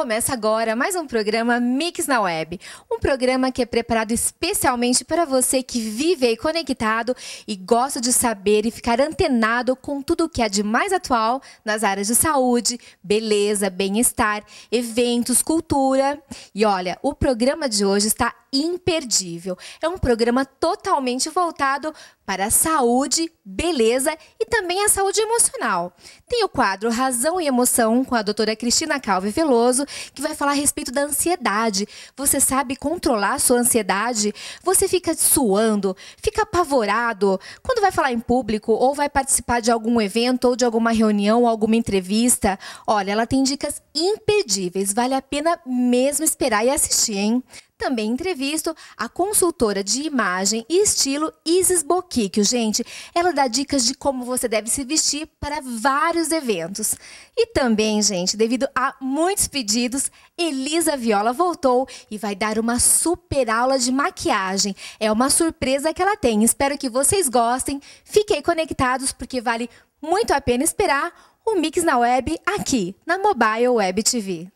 Começa agora mais um programa Mix na Web. Um programa que é preparado especialmente para você que vive aí conectado e gosta de saber e ficar antenado com tudo o que é de mais atual nas áreas de saúde, beleza, bem-estar, eventos, cultura. E olha, o programa de hoje está imperdível. É um programa totalmente voltado para a saúde, beleza e também a saúde emocional. Tem o quadro Razão e Emoção com a doutora Cristina Calve Veloso, que vai falar a respeito da ansiedade. Você sabe controlar a sua ansiedade? Você fica suando, fica apavorado quando vai falar em público ou vai participar de algum evento ou de alguma reunião, alguma entrevista? Olha, ela tem dicas imperdíveis, vale a pena mesmo esperar e assistir, hein? Também entrevisto a consultora de imagem e estilo Isis Boquique. Gente, ela dá dicas de como você deve se vestir para vários eventos. E também, gente, devido a muitos pedidos, Elisa Viola voltou e vai dar uma super aula de maquiagem. É uma surpresa que ela tem. Espero que vocês gostem. Fiquem conectados porque vale muito a pena esperar o Mix na Web aqui na Mobile Web TV.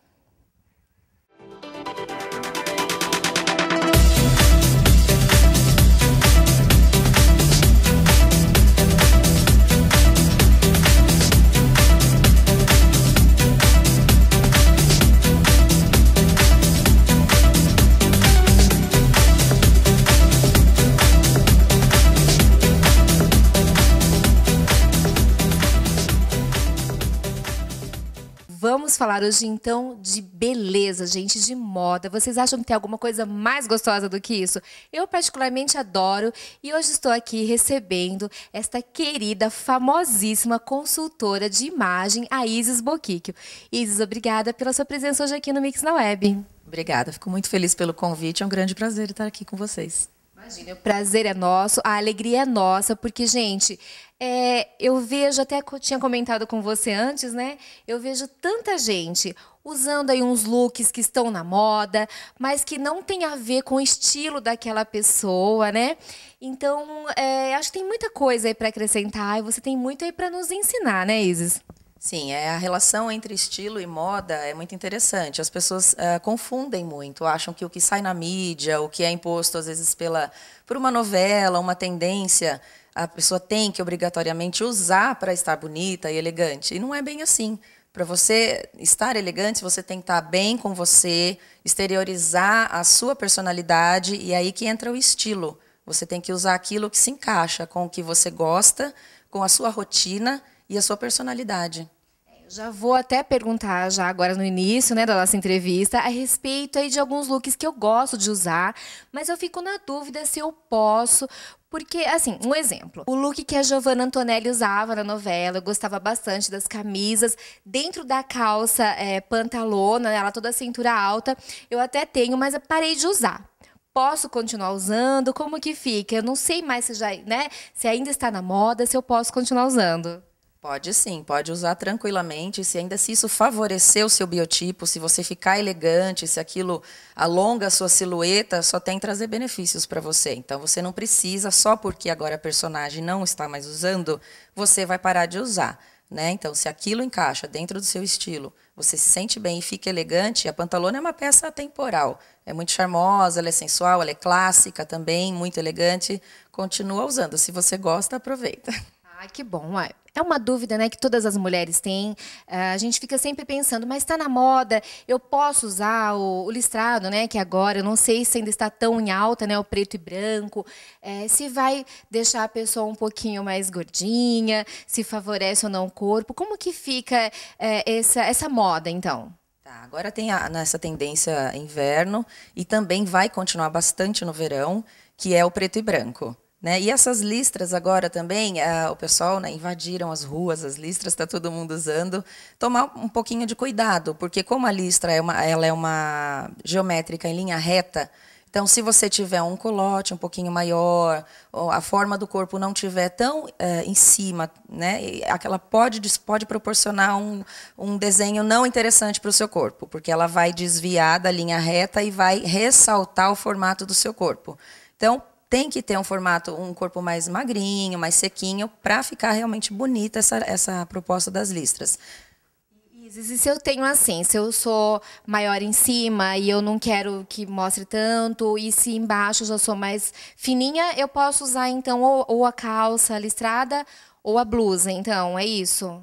Vamos falar hoje então de beleza, gente, de moda. Vocês acham que tem alguma coisa mais gostosa do que isso? Eu particularmente adoro e hoje estou aqui recebendo esta querida, famosíssima consultora de imagem, a Isis Boquicchio. Isis, obrigada pela sua presença hoje aqui no Mix na Web. Obrigada, fico muito feliz pelo convite, é um grande prazer estar aqui com vocês. Imagina, o prazer é nosso, a alegria é nossa, porque, gente, é, eu vejo, até que eu tinha comentado com você antes, né? Eu vejo tanta gente usando aí uns looks que estão na moda, mas que não tem a ver com o estilo daquela pessoa, né? Então, é, acho que tem muita coisa aí para acrescentar e você tem muito aí para nos ensinar, né, Isis? Sim, é, a relação entre estilo e moda é muito interessante. As pessoas uh, confundem muito, acham que o que sai na mídia, o que é imposto às vezes pela, por uma novela, uma tendência, a pessoa tem que obrigatoriamente usar para estar bonita e elegante. E não é bem assim. Para você estar elegante, você tem que estar bem com você, exteriorizar a sua personalidade e aí que entra o estilo. Você tem que usar aquilo que se encaixa com o que você gosta, com a sua rotina e a sua personalidade. Já vou até perguntar já agora no início, né, da nossa entrevista, a respeito aí de alguns looks que eu gosto de usar, mas eu fico na dúvida se eu posso, porque, assim, um exemplo. O look que a Giovanna Antonelli usava na novela, eu gostava bastante das camisas. Dentro da calça é, pantalona, ela toda cintura alta, eu até tenho, mas parei de usar. Posso continuar usando? Como que fica? Eu não sei mais se já, né? Se ainda está na moda, se eu posso continuar usando. Pode sim, pode usar tranquilamente, se ainda se isso favorecer o seu biotipo, se você ficar elegante, se aquilo alonga a sua silhueta, só tem trazer benefícios para você. Então você não precisa só porque agora a personagem não está mais usando, você vai parar de usar, né? Então se aquilo encaixa dentro do seu estilo, você se sente bem e fica elegante, a pantalona é uma peça temporal. É muito charmosa, ela é sensual, ela é clássica também, muito elegante, continua usando. Se você gosta, aproveita. Ai, que bom. É uma dúvida né, que todas as mulheres têm. É, a gente fica sempre pensando, mas está na moda, eu posso usar o, o, listrado, né? Que agora, eu não sei se ainda está tão em alta, né? O preto e branco. É, se vai deixar a pessoa um pouquinho mais gordinha, se favorece ou não o corpo. Como que fica é, essa, essa moda, então? Tá, agora tem a, nessa tendência inverno e também vai continuar bastante no verão, que é o preto e branco. Né? E essas listras agora também, eh, o pessoal né, invadiram as ruas, as listras está todo mundo usando. Tomar um pouquinho de cuidado, porque como a listra é uma, ela é uma geométrica em linha reta, então se você tiver um colote um pouquinho maior, a forma do corpo não tiver tão eh, em cima, né, aquela pode, pode proporcionar um, um desenho não interessante para o seu corpo, porque ela vai desviar da linha reta e vai ressaltar o formato do seu corpo. Então, tem que ter um formato, um corpo mais magrinho, mais sequinho, para ficar realmente bonita essa, essa proposta das listras. E se eu tenho assim, se eu sou maior em cima e eu não quero que mostre tanto, e se embaixo eu já sou mais fininha, eu posso usar então ou, ou a calça listrada ou a blusa, então, é isso?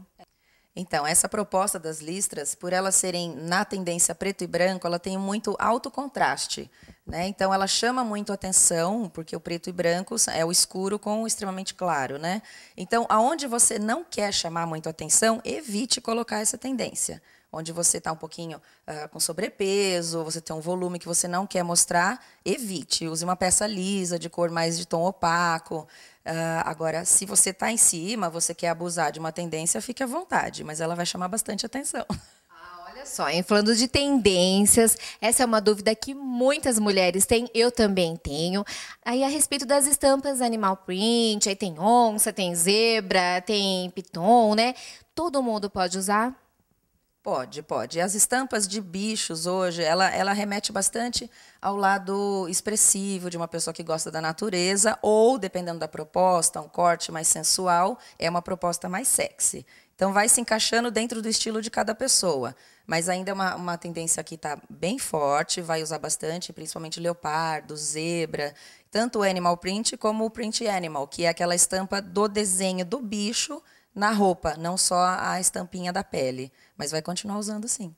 Então, essa proposta das listras, por elas serem na tendência preto e branco, ela tem muito alto contraste. Né? Então, ela chama muito atenção, porque o preto e branco é o escuro com o extremamente claro. Né? Então, aonde você não quer chamar muito atenção, evite colocar essa tendência. Onde você está um pouquinho uh, com sobrepeso, você tem um volume que você não quer mostrar, evite. Use uma peça lisa, de cor mais de tom opaco. Uh, agora, se você está em cima, você quer abusar de uma tendência, fique à vontade, mas ela vai chamar bastante atenção. Olha só, hein? falando de tendências, essa é uma dúvida que muitas mulheres têm, eu também tenho. Aí a respeito das estampas animal print, aí tem onça, tem zebra, tem piton, né? Todo mundo pode usar? Pode, pode. As estampas de bichos hoje, ela, ela remete bastante ao lado expressivo de uma pessoa que gosta da natureza, ou, dependendo da proposta, um corte mais sensual, é uma proposta mais sexy. Então, vai se encaixando dentro do estilo de cada pessoa. Mas ainda é uma, uma tendência que está bem forte, vai usar bastante, principalmente leopardo, zebra, tanto o animal print como o print animal, que é aquela estampa do desenho do bicho na roupa, não só a estampinha da pele. Mas vai continuar usando sim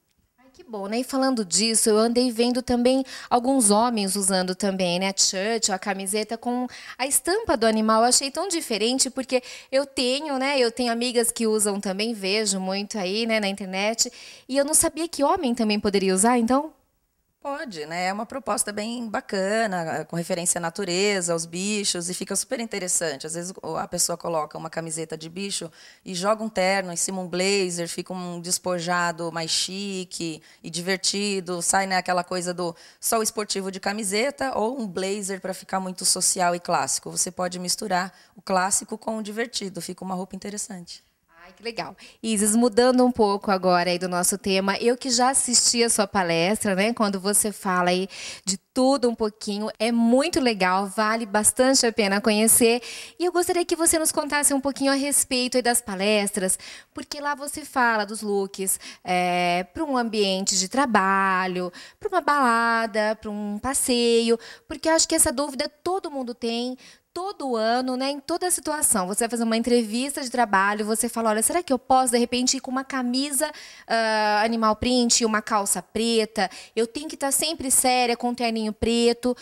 que bom, né? E falando disso, eu andei vendo também alguns homens usando também, né? A shirt, a camiseta com a estampa do animal. Eu achei tão diferente, porque eu tenho, né? Eu tenho amigas que usam também, vejo muito aí, né? Na internet. E eu não sabia que homem também poderia usar, então... Pode, né? É uma proposta bem bacana, eh, com referência à natureza, aos bichos, e fica super interessante. Às vezes a pessoa coloca uma camiseta de bicho e joga um terno em cima um blazer, fica um despojado mais chique e divertido, sai né, aquela coisa do só o esportivo de camiseta ou um blazer para ficar muito social e clássico. Você pode misturar o clássico com o divertido, fica uma roupa interessante. Ai, que legal. Isis, mudando um pouco agora aí do nosso tema, eu que já assisti a sua palestra, né? Quando você fala aí de tudo um pouquinho, é muito legal, vale bastante a pena conhecer. E eu gostaria que você nos contasse um pouquinho a respeito das palestras, porque lá você fala dos looks é, para um ambiente de trabalho, para uma balada, para um passeio, porque eu acho que essa dúvida todo mundo tem, todo ano, né, em toda situação. Você vai fazer uma entrevista de trabalho, você fala, olha, será que eu posso, de repente, ir com uma camisa uh, animal print, uma calça preta? Eu tenho que estar tá sempre séria, com um terninho preto.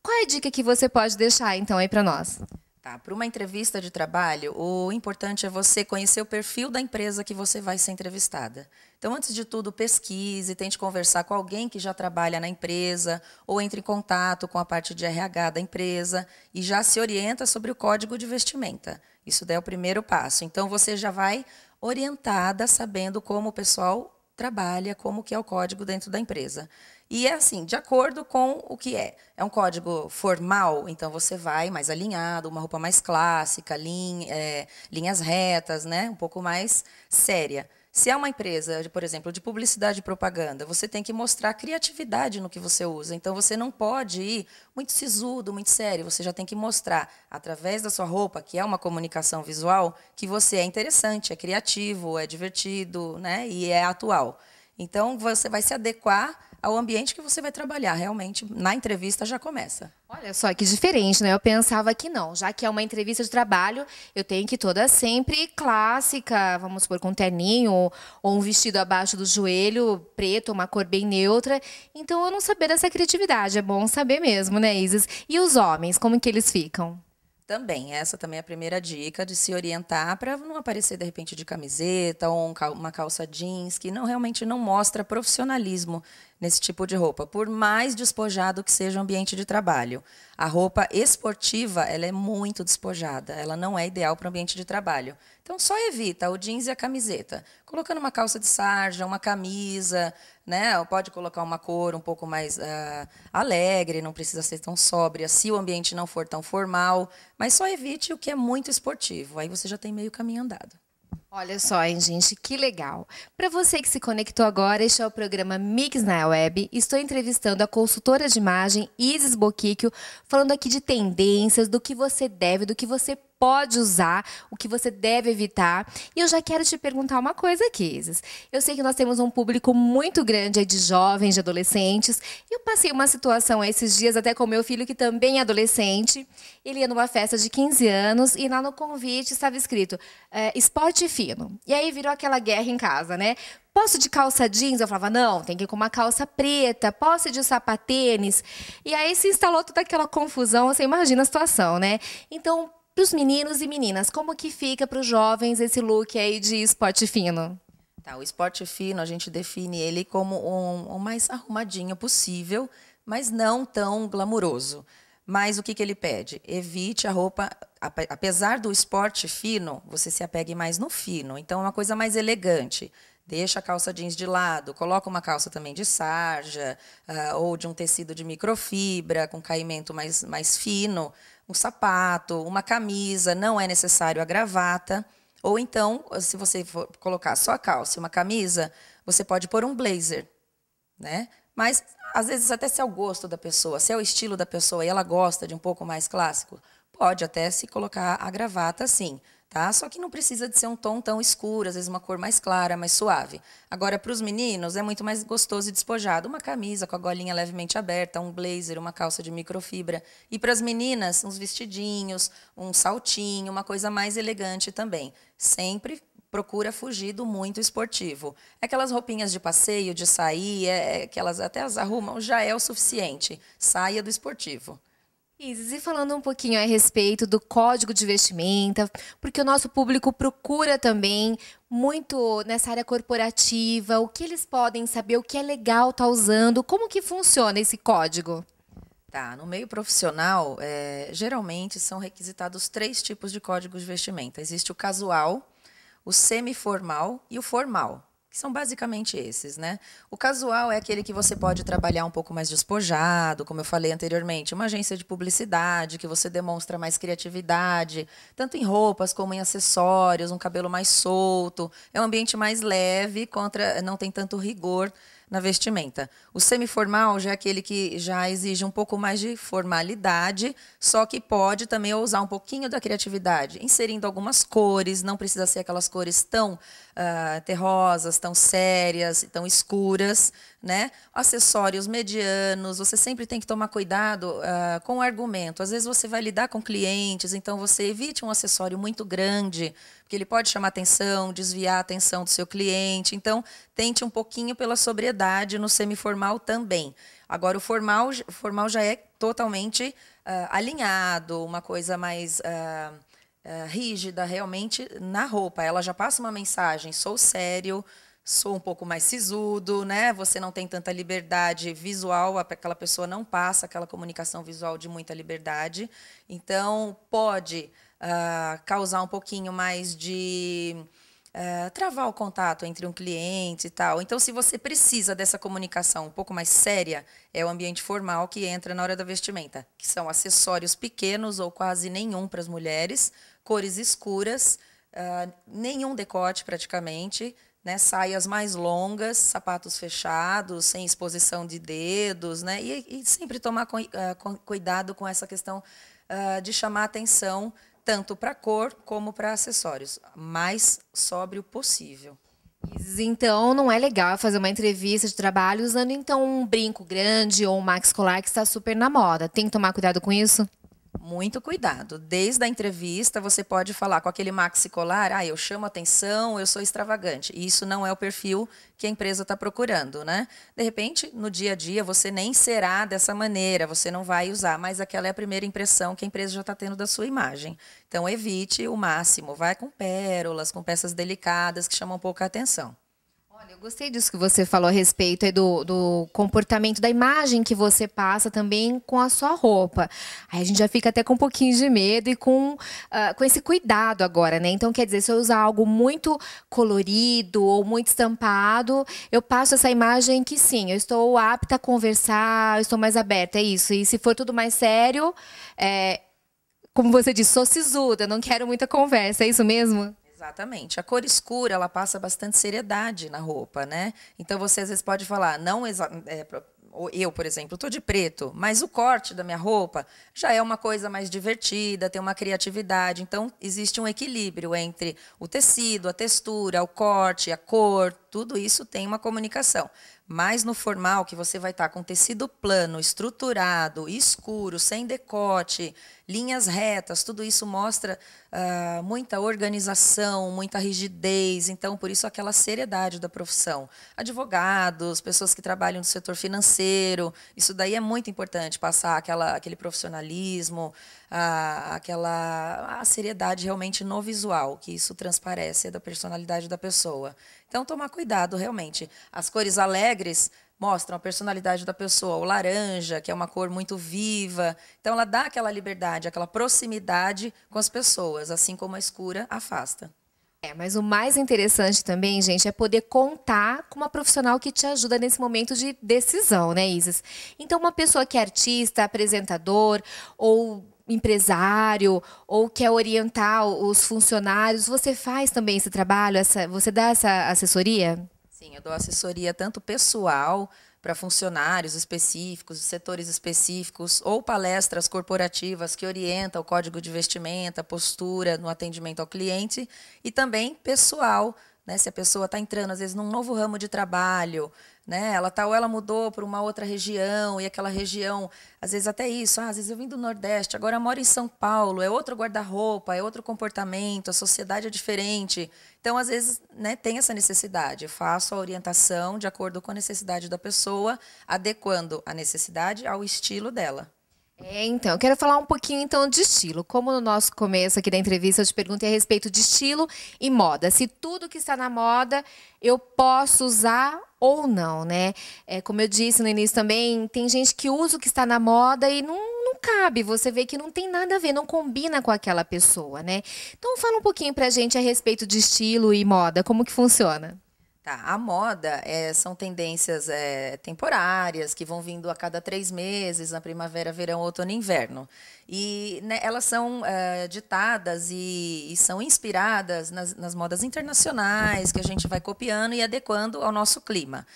Qual é a dica que você pode deixar, então, aí para nós? Tá, para uma entrevista de trabalho, o importante é você conhecer o perfil da empresa que você vai ser entrevistada. Então, antes de tudo, pesquise, tente conversar com alguém que já trabalha na empresa ou entre em contato com a parte de RH da empresa e já se orienta sobre o código de vestimenta. Isso é o primeiro passo. Então, você já vai orientada, sabendo como o pessoal trabalha, como que é o código dentro da empresa. E é assim, de acordo com o que é. É um código formal, então você vai mais alinhado, uma roupa mais clássica, linha, eh, é, linhas retas, né? um pouco mais séria. Se é uma empresa, por exemplo, de publicidade e propaganda, você tem que mostrar criatividade no que você usa. Então, você não pode ir muito sisudo, muito sério. Você já tem que mostrar, através da sua roupa, que é uma comunicação visual, que você é interessante, é criativo, é divertido né? e é atual. Então, você vai se adequar ao ambiente que você vai trabalhar. Realmente, na entrevista já começa. Olha só que diferente, né? Eu pensava que não. Já que é uma entrevista de trabalho, eu tenho que toda sempre clássica, vamos supor, com um terninho ou, ou um vestido abaixo do joelho, preto, uma cor bem neutra. Então eu não sabia dessa criatividade. É bom saber mesmo, né, Isis? E os homens, como que eles ficam? Também, essa também é a primeira dica de se orientar para não aparecer de repente de camiseta ou uma calça jeans, que não realmente não mostra profissionalismo nesse tipo de roupa, por mais despojado que seja o ambiente de trabalho. A roupa esportiva, ela é muito despojada, ela não é ideal para o ambiente de trabalho. Então só evita o jeans e a camiseta, colocando uma calça de sarja, uma camisa, né? Pode colocar uma cor um pouco mais uh, alegre, não precisa ser tão sóbria, se o ambiente não for tão formal, mas só evite o que é muito esportivo. Aí você já tem meio caminho andado. Olha só, hein, gente, que legal. Para você que se conectou agora, este é o programa Mix na Web. Estou entrevistando a consultora de imagem Isis Boquicchio, falando aqui de tendências, do que você deve, do que você pode usar, o que você deve evitar. E eu já quero te perguntar uma coisa, Kizes. Eu sei que nós temos um público muito grande de jovens, de adolescentes. Eu passei uma situação esses dias até com meu filho, que também é adolescente. Ele ia numa festa de 15 anos e lá no convite estava escrito é, esporte fino. E aí virou aquela guerra em casa, né? Posso de calça jeans? Eu falava, não, tem que ir com uma calça preta. Posso de sapatênis? E aí se instalou toda aquela confusão. Você imagina a situação, né? Então, para os meninos e meninas, como que fica para os jovens esse look aí de esporte fino? Tá, o esporte fino, a gente define ele como o um, um mais arrumadinho possível, mas não tão glamuroso. Mas o que, que ele pede? Evite a roupa, apesar do esporte fino, você se apegue mais no fino. Então, é uma coisa mais elegante. Deixa a calça jeans de lado, coloca uma calça também de sarja uh, ou de um tecido de microfibra com caimento mais, mais fino, um sapato, uma camisa, não é necessário a gravata. Ou então, se você for colocar só a calça e uma camisa, você pode pôr um blazer, né? Mas às vezes até se é o gosto da pessoa, se é o estilo da pessoa e ela gosta de um pouco mais clássico, pode até se colocar a gravata sim tá? Só que não precisa de ser um tom tão escuro, às vezes uma cor mais clara, mais suave. Agora, para os meninos, é muito mais gostoso e despojado. Uma camisa com a golinha levemente aberta, um blazer, uma calça de microfibra. E para as meninas, uns vestidinhos, um saltinho, uma coisa mais elegante também. Sempre procura fugir do muito esportivo. É aquelas roupinhas de passeio, de sair, é, é que elas até as arrumam, já é o suficiente. Saia do esportivo. Isis, e falando um pouquinho a respeito do código de vestimenta, porque o nosso público procura também muito nessa área corporativa, o que eles podem saber, o que é legal estar tá usando, como que funciona esse código? Tá, no meio profissional, é, geralmente são requisitados três tipos de códigos de vestimenta. Existe o casual, o semi-formal e o formal são basicamente esses, né? O casual é aquele que você pode trabalhar um pouco mais despojado, como eu falei anteriormente, uma agência de publicidade, que você demonstra mais criatividade, tanto em roupas como em acessórios, um cabelo mais solto, é um ambiente mais leve, contra, não tem tanto rigor na vestimenta. O semiformal já é aquele que já exige um pouco mais de formalidade, só que pode também usar um pouquinho da criatividade, inserindo algumas cores, não precisa ser aquelas cores tão uh, terrosas, tão sérias, tão escuras, né? Acessórios medianos, você sempre tem que tomar cuidado uh, com o argumento. Às vezes você vai lidar com clientes, então você evite um acessório muito grande, porque ele pode chamar atenção, desviar a atenção do seu cliente. Então, tente um pouquinho pela sobriedade no semiformal também. Agora, o formal, formal já é totalmente uh, alinhado, uma coisa mais uh, uh, rígida, realmente, na roupa. Ela já passa uma mensagem: sou sério, sou um pouco mais sisudo, né? Você não tem tanta liberdade visual, aquela pessoa não passa aquela comunicação visual de muita liberdade. Então, pode uh, causar um pouquinho mais de uh, travar o contato entre um cliente e tal. Então, se você precisa dessa comunicação um pouco mais séria, é o ambiente formal que entra na hora da vestimenta, que são acessórios pequenos ou quase nenhum para as mulheres, cores escuras, uh, nenhum decote praticamente. Né, saias mais longas, sapatos fechados, sem exposição de dedos, né, e, e sempre tomar cu, uh, ah, cuidado com essa questão uh, de chamar atenção tanto para cor como para acessórios, mais sóbrio possível. Então, não é legal fazer uma entrevista de trabalho usando então um brinco grande ou um max colar que está super na moda. Tem que tomar cuidado com isso? muito cuidado. Desde a entrevista, você pode falar com aquele maxi colar, ah, eu chamo atenção, eu sou extravagante. E isso não é o perfil que a empresa está procurando, né? De repente, no dia a dia, você nem será dessa maneira, você não vai usar, mas aquela é a primeira impressão que a empresa já está tendo da sua imagem. Então, evite o máximo, vai com pérolas, com peças delicadas que chamam pouca atenção. Olha, eu gostei disso que você falou a respeito do, do comportamento, da imagem que você passa também com a sua roupa. Aí a gente já fica até com um pouquinho de medo e com, uh, com esse cuidado agora, né? Então, quer dizer, se eu usar algo muito colorido ou muito estampado, eu passo essa imagem que sim, eu estou apta a conversar, eu estou mais aberta, é isso. E se for tudo mais sério, é, como você disse, sou sisuda, não quero muita conversa, é isso mesmo? Exatamente. A cor escura, ela passa bastante seriedade na roupa, né? Então você às vezes pode falar, não é, eu, por exemplo, estou de preto, mas o corte da minha roupa já é uma coisa mais divertida, tem uma criatividade. Então, existe um equilíbrio entre o tecido, a textura, o corte, a cor, tudo isso tem uma comunicação. Mas no formal, que você vai estar com tecido plano, estruturado, escuro, sem decote, linhas retas, tudo isso mostra uh, muita organização, muita rigidez. Então, por isso, aquela seriedade da profissão. Advogados, pessoas que trabalham no setor financeiro, isso daí é muito importante, passar aquela, aquele profissionalismo a, aquela a seriedade realmente no visual, que isso transparece da personalidade da pessoa. Então, tomar cuidado, realmente. As cores alegres mostram a personalidade da pessoa. O laranja, que é uma cor muito viva. Então, ela dá aquela liberdade, aquela proximidade com as pessoas, assim como a escura afasta. É, mas o mais interessante também, gente, é poder contar com uma profissional que te ajuda nesse momento de decisão, né, Isis? Então, uma pessoa que é artista, apresentador ou empresário ou quer orientar os funcionários, você faz também esse trabalho? Essa, você dá essa assessoria? Sim, eu dou assessoria tanto pessoal para funcionários específicos, setores específicos, ou palestras corporativas que orientam o código de vestimenta, postura no atendimento ao cliente, e também pessoal né, se a pessoa está entrando, às vezes, num novo ramo de trabalho, né? Ela tá, ou ela mudou para uma outra região, e aquela região, às vezes até isso, ah, às vezes eu vim do Nordeste, agora eu moro em São Paulo, é outro guarda-roupa, é outro comportamento, a sociedade é diferente. Então, às vezes, né, tem essa necessidade. Eu faço a orientação de acordo com a necessidade da pessoa, adequando a necessidade ao estilo dela. É, então, eu quero falar um pouquinho então de estilo. Como no nosso começo aqui da entrevista eu te perguntei a respeito de estilo e moda. Se tudo que está na moda eu posso usar ou não, né? É, como eu disse no início também, tem gente que usa o que está na moda e não não cabe, você vê que não tem nada a ver, não combina com aquela pessoa, né? Então fala um pouquinho pra gente a respeito de estilo e moda, como que funciona? Tá, a moda é, são tendências é, temporárias que vão vindo a cada três meses, na primavera, verão, outono e inverno. E né, elas são é, ditadas e, e, são inspiradas nas, nas modas internacionais que a gente vai copiando e adequando ao nosso clima.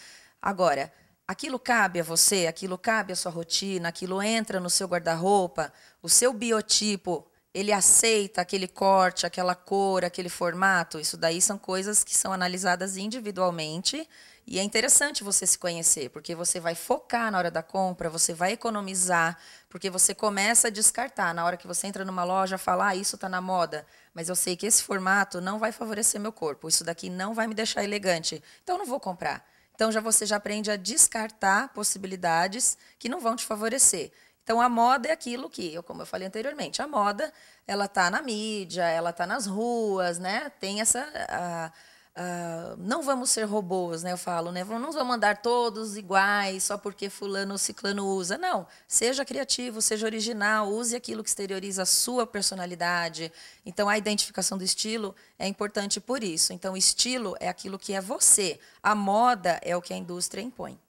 Agora, aquilo cabe a você, aquilo cabe à sua rotina, aquilo entra no seu guarda-roupa, o seu biotipo ele aceita aquele corte, aquela cor, aquele formato. Isso daí são coisas que são analisadas individualmente. E é interessante você se conhecer, porque você vai focar na hora da compra, você vai economizar, porque você começa a descartar. Na hora que você entra numa loja, fala, ah, isso está na moda, mas eu sei que esse formato não vai favorecer meu corpo, isso daqui não vai me deixar elegante, então não vou comprar. Então já você já aprende a descartar possibilidades que não vão te favorecer. Então a moda é aquilo que, eu, como eu falei anteriormente, a moda ela está na mídia, ela está nas ruas, né? Tem essa a, a, não vamos ser robôs, né? Eu falo, né? Não vamos mandar todos iguais só porque fulano ou ciclano usa. Não, seja criativo, seja original, use aquilo que exterioriza a sua personalidade. Então a identificação do estilo é importante por isso. Então o estilo é aquilo que é você. A moda é o que a indústria impõe.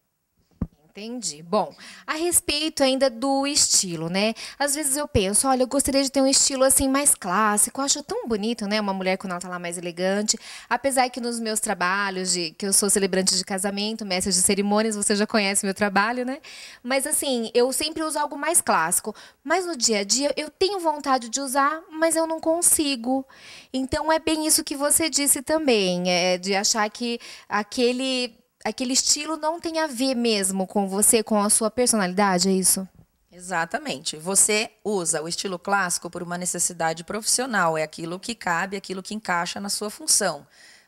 Entendi. Bom, a respeito ainda do estilo, né? Às vezes eu penso, olha, eu gostaria de ter um estilo assim mais clássico, eu acho tão bonito, né? Uma mulher com ela tá lá mais elegante. Apesar que nos meus trabalhos, de que eu sou celebrante de casamento, mestre de cerimônias, você já conhece meu trabalho, né? Mas assim, eu sempre uso algo mais clássico. Mas no dia a dia eu tenho vontade de usar, mas eu não consigo. Então é bem isso que você disse também, é de achar que aquele aquele estilo não tem a ver mesmo com você, com a sua personalidade, é isso? Exatamente. Você usa o estilo clássico por uma necessidade profissional, é aquilo que cabe, aquilo que encaixa na sua função.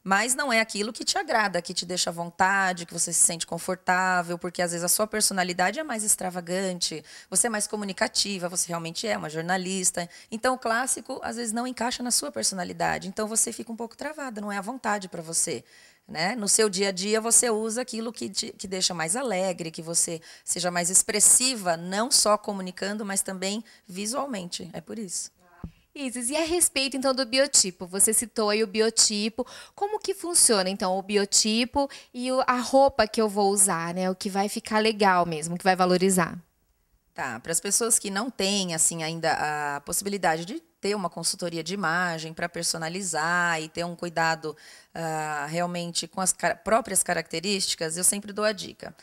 Mas não é aquilo que te agrada, que te deixa à vontade, que você se sente confortável, porque às vezes a sua personalidade é mais extravagante, você é mais comunicativa, você realmente é uma jornalista. Então o clássico às vezes não encaixa na sua personalidade, então você fica um pouco travada, não é à vontade para você. Né? No seu dia a dia, você usa aquilo que te que deixa mais alegre, que você seja mais expressiva, não só comunicando, mas também visualmente. É por isso. Isis, e a respeito então do biotipo, você citou aí o biotipo, como que funciona então o biotipo e a roupa que eu vou usar, né? O que vai ficar legal mesmo, o que vai valorizar? Tá, para as pessoas que não têm assim ainda a possibilidade de ter uma consultoria de imagem para personalizar e ter um cuidado uh, realmente com as car próprias características, eu sempre dou a dica.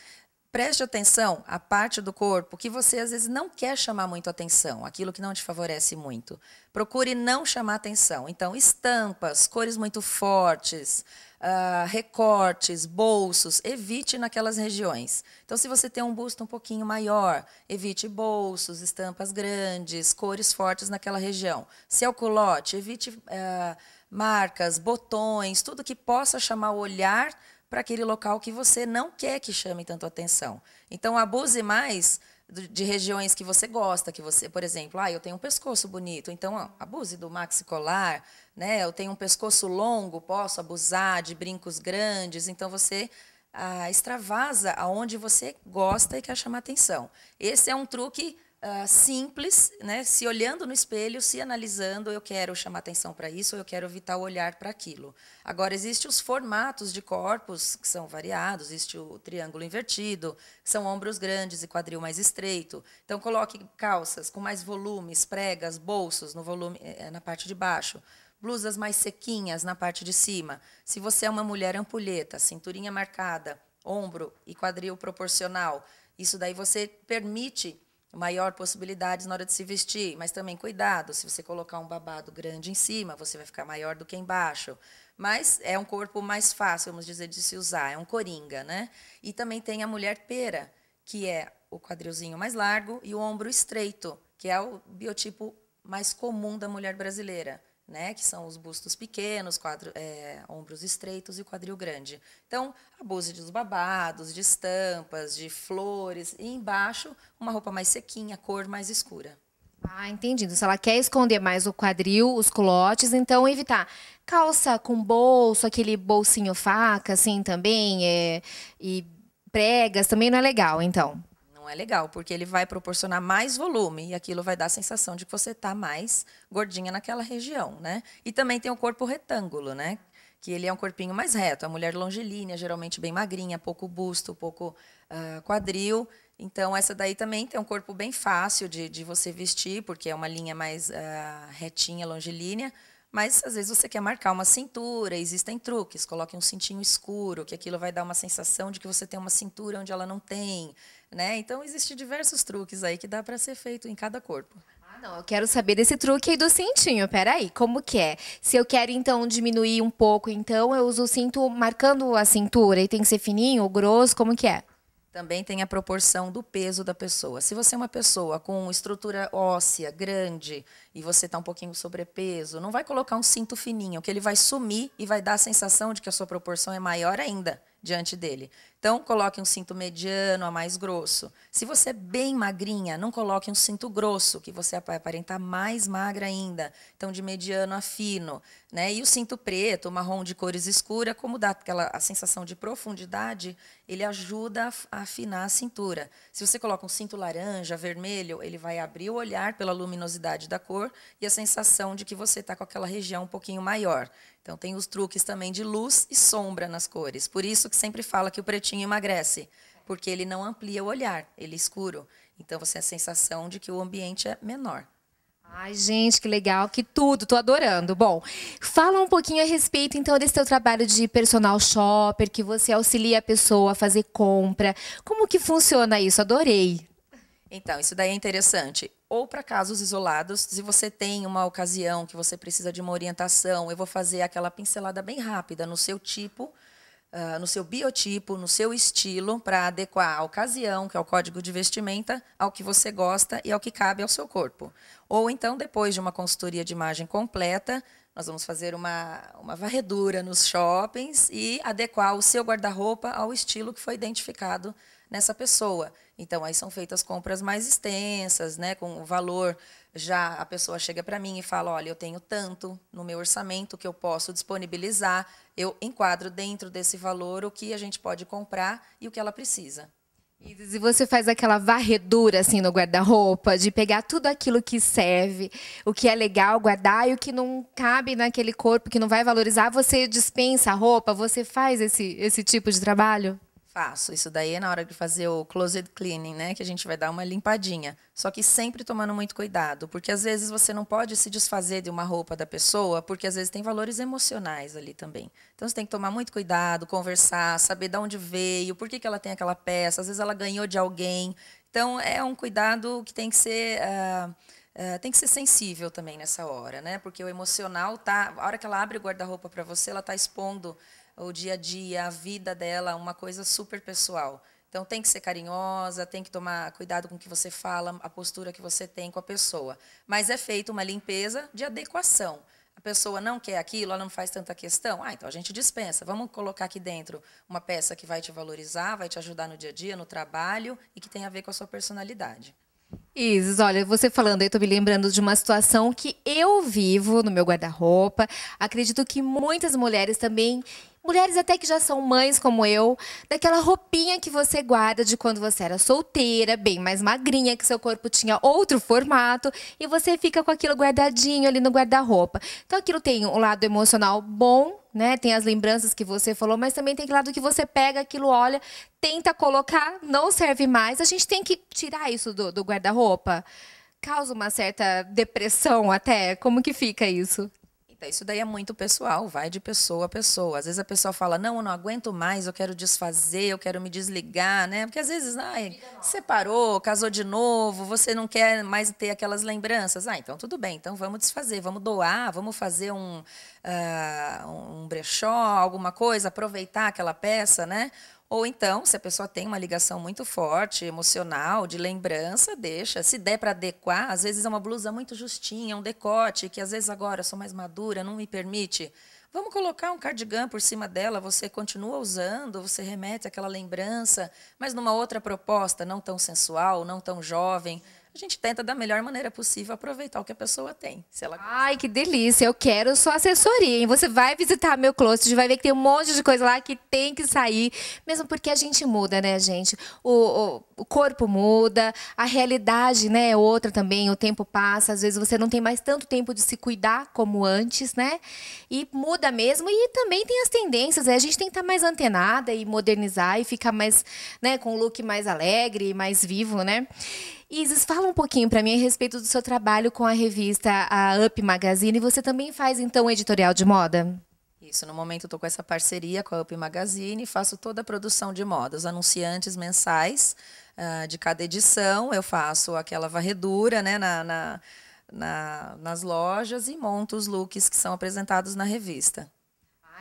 Preste atenção à parte do corpo que você às vezes não quer chamar muito atenção, aquilo que não te favorece muito. Procure não chamar atenção. Então, estampas, cores muito fortes, uh, recortes, bolsos, evite naquelas regiões. Então, se você tem um busto um pouquinho maior, evite bolsos, estampas grandes, cores fortes naquela região. Se é o culote, evite uh, marcas, botões, tudo que possa chamar o olhar para aquele local que você não quer que chame tanto atenção. Então, abuse mais de regiões que você gosta, que você, por exemplo, ah, eu tenho um pescoço bonito, então ó, abuse do maxi colar, né? Eu tenho um pescoço longo, posso abusar de brincos grandes, então você ah, extravasa aonde você gosta e quer chamar atenção. Esse é um truque uh, simples, né? se olhando no espelho, se analisando, eu quero chamar atenção para isso, eu quero evitar o olhar para aquilo. Agora, existem os formatos de corpos que são variados, existe o triângulo invertido, são ombros grandes e quadril mais estreito. Então, coloque calças com mais volumes, pregas, bolsos no volume eh, eh, na parte de baixo blusas mais sequinhas na parte de cima. Se você é uma mulher ampulheta, cinturinha marcada, ombro e quadril proporcional, isso daí você permite maior possibilidades na hora de se vestir, mas também cuidado, se você colocar um babado grande em cima, você vai ficar maior do que embaixo. Mas é um corpo mais fácil, vamos dizer, de se usar, é um coringa, né? E também tem a mulher pera, que é o quadrilzinho mais largo e o ombro estreito, que é o biotipo mais comum da mulher brasileira né, que são os bustos pequenos, quadro, é, ombros estreitos e quadril grande. Então, abuse dos babados, de estampas, de flores, e embaixo uma roupa mais sequinha, cor mais escura. Ah, entendido. Se ela quer esconder mais o quadril, os culotes, então evitar calça com bolso, aquele bolsinho faca, assim também, é, e pregas também não é legal, então. Não é legal, porque ele vai proporcionar mais volume e aquilo vai dar a sensação de que você está mais gordinha naquela região, né? E também tem o corpo retângulo, né? Que ele é um corpinho mais reto. A mulher longilínea, geralmente bem magrinha, pouco busto, pouco uh, quadril. Então, essa daí também tem um corpo bem fácil de, de você vestir, porque é uma linha mais uh, retinha, longilínea. Mas às vezes você quer marcar uma cintura, existem truques, coloque um cintinho escuro, que aquilo vai dar uma sensação de que você tem uma cintura onde ela não tem né? Então existem diversos truques aí que dá para ser feito em cada corpo. Ah, não, eu quero saber desse truque aí do cintinho. Peraí, como que é? Se eu quero, então, diminuir um pouco, então eu uso o cinto marcando a cintura e tem que ser fininho, grosso, como que é? Também tem a proporção do peso da pessoa. Se você é uma pessoa com estrutura óssea grande e você está um pouquinho sobrepeso, não vai colocar um cinto fininho, que ele vai sumir e vai dar a sensação de que a sua proporção é maior ainda diante dele. Então, coloque um cinto mediano a mais grosso. Se você é bem magrinha, não coloque um cinto grosso, que você vai aparentar mais magra ainda. Então, de mediano a fino. Né? E o cinto preto, marrom de cores escuras, como dá aquela a sensação de profundidade, ele ajuda a afinar a cintura. Se você coloca um cinto laranja, vermelho, ele vai abrir o olhar pela luminosidade da cor e a sensação de que você está com aquela região um pouquinho maior. Então tem os truques também de luz e sombra nas cores. Por isso que sempre fala que o pretinho emagrece, porque ele não amplia o olhar, ele é escuro. Então você tem a sensação de que o ambiente é menor. Ai, gente, que legal, que tudo, tô adorando. Bom, fala um pouquinho a respeito, então, desse teu trabalho de personal shopper, que você auxilia a pessoa a fazer compra. Como que funciona isso? Adorei. Então, isso daí é interessante. Ou para casos isolados, se você tem uma ocasião que você precisa de uma orientação, eu vou fazer aquela pincelada bem rápida no seu tipo, uh, no seu biotipo, no seu estilo, para adequar a ocasião, que é o código de vestimenta, ao que você gosta e ao que cabe ao seu corpo. Ou então, depois de uma consultoria de imagem completa, nós vamos fazer uma, uma varredura nos shoppings e adequar o seu guarda-roupa ao estilo que foi identificado nessa pessoa. Então, aí são feitas compras mais extensas, né, com o valor. Já a pessoa chega para mim e fala: olha, eu tenho tanto no meu orçamento que eu posso disponibilizar, eu enquadro dentro desse valor o que a gente pode comprar e o que ela precisa. E você faz aquela varredura assim no guarda-roupa, de pegar tudo aquilo que serve, o que é legal guardar e o que não cabe naquele corpo, que não vai valorizar, você dispensa a roupa, você faz esse, esse tipo de trabalho? Faço. Isso daí é na hora de fazer o closet cleaning, né? Que a gente vai dar uma limpadinha. Só que sempre tomando muito cuidado, porque às vezes você não pode se desfazer de uma roupa da pessoa, porque às vezes tem valores emocionais ali também. Então você tem que tomar muito cuidado, conversar, saber de onde veio, por que, que ela tem aquela peça, às vezes ela ganhou de alguém. Então é um cuidado que tem que ser. Uh, Uh, tem que ser sensível também nessa hora, né? Porque o emocional tá, a hora que ela abre o guarda-roupa para você, ela tá expondo o dia a dia, a vida dela, uma coisa super pessoal. Então tem que ser carinhosa, tem que tomar cuidado com o que você fala, a postura que você tem com a pessoa. Mas é feita uma limpeza de adequação. A pessoa não quer aquilo, ela não faz tanta questão. Ah, então a gente dispensa. Vamos colocar aqui dentro uma peça que vai te valorizar, vai te ajudar no dia a dia, no trabalho e que tem a ver com a sua personalidade. Isis, olha, você falando aí, tô me lembrando de uma situação que eu vivo no meu guarda-roupa. Acredito que muitas mulheres também, mulheres até que já são mães como eu, daquela roupinha que você guarda de quando você era solteira, bem mais magrinha, que seu corpo tinha outro formato, e você fica com aquilo guardadinho ali no guarda-roupa. Então aquilo tem um lado emocional bom né? Tem as lembranças que você falou, mas também tem que lado que você pega aquilo, olha, tenta colocar, não serve mais. A gente tem que tirar isso do, do guarda-roupa. Causa uma certa depressão até. Como que fica isso? Isso daí é muito pessoal, vai de pessoa a pessoa. Às vezes a pessoa fala: "Não, eu não aguento mais, eu quero desfazer, eu quero me desligar", né? Porque às vezes, ai, separou, casou de novo, você não quer mais ter aquelas lembranças. Ah, então tudo bem. Então vamos desfazer, vamos doar, vamos fazer um uh, um brechó, alguma coisa, aproveitar aquela peça, né? Ou então, se a pessoa tem uma ligação muito forte, emocional, de lembrança, deixa. Se der para adequar, às vezes é uma blusa muito justinha, um decote, que às vezes agora eu sou mais madura, não me permite. Vamos colocar um cardigan por cima dela, você continua usando, você remete aquela lembrança, mas numa outra proposta, não tão sensual, não tão jovem a gente tenta da melhor maneira possível aproveitar o que a pessoa tem. Se ela... Ai, que delícia! Eu quero sua assessoria, hein? Você vai visitar meu closet, vai ver que tem um monte de coisa lá que tem que sair. Mesmo porque a gente muda, né, gente? O, o, o corpo muda, a realidade né, é outra também, o tempo passa, às vezes você não tem mais tanto tempo de se cuidar como antes, né? E muda mesmo, e também tem as tendências, né? a gente tem que estar tá mais antenada e modernizar e ficar mais, né, com um look mais alegre, mais vivo, né? Isis, fala um pouquinho para mim a respeito do seu trabalho com a revista a Up Magazine. Você também faz, então, editorial de moda? Isso, no momento estou com essa parceria com a Up Magazine, faço toda a produção de moda, os anunciantes mensais uh, de cada edição, eu faço aquela varredura né, na, na, na, nas lojas e monto os looks que são apresentados na revista.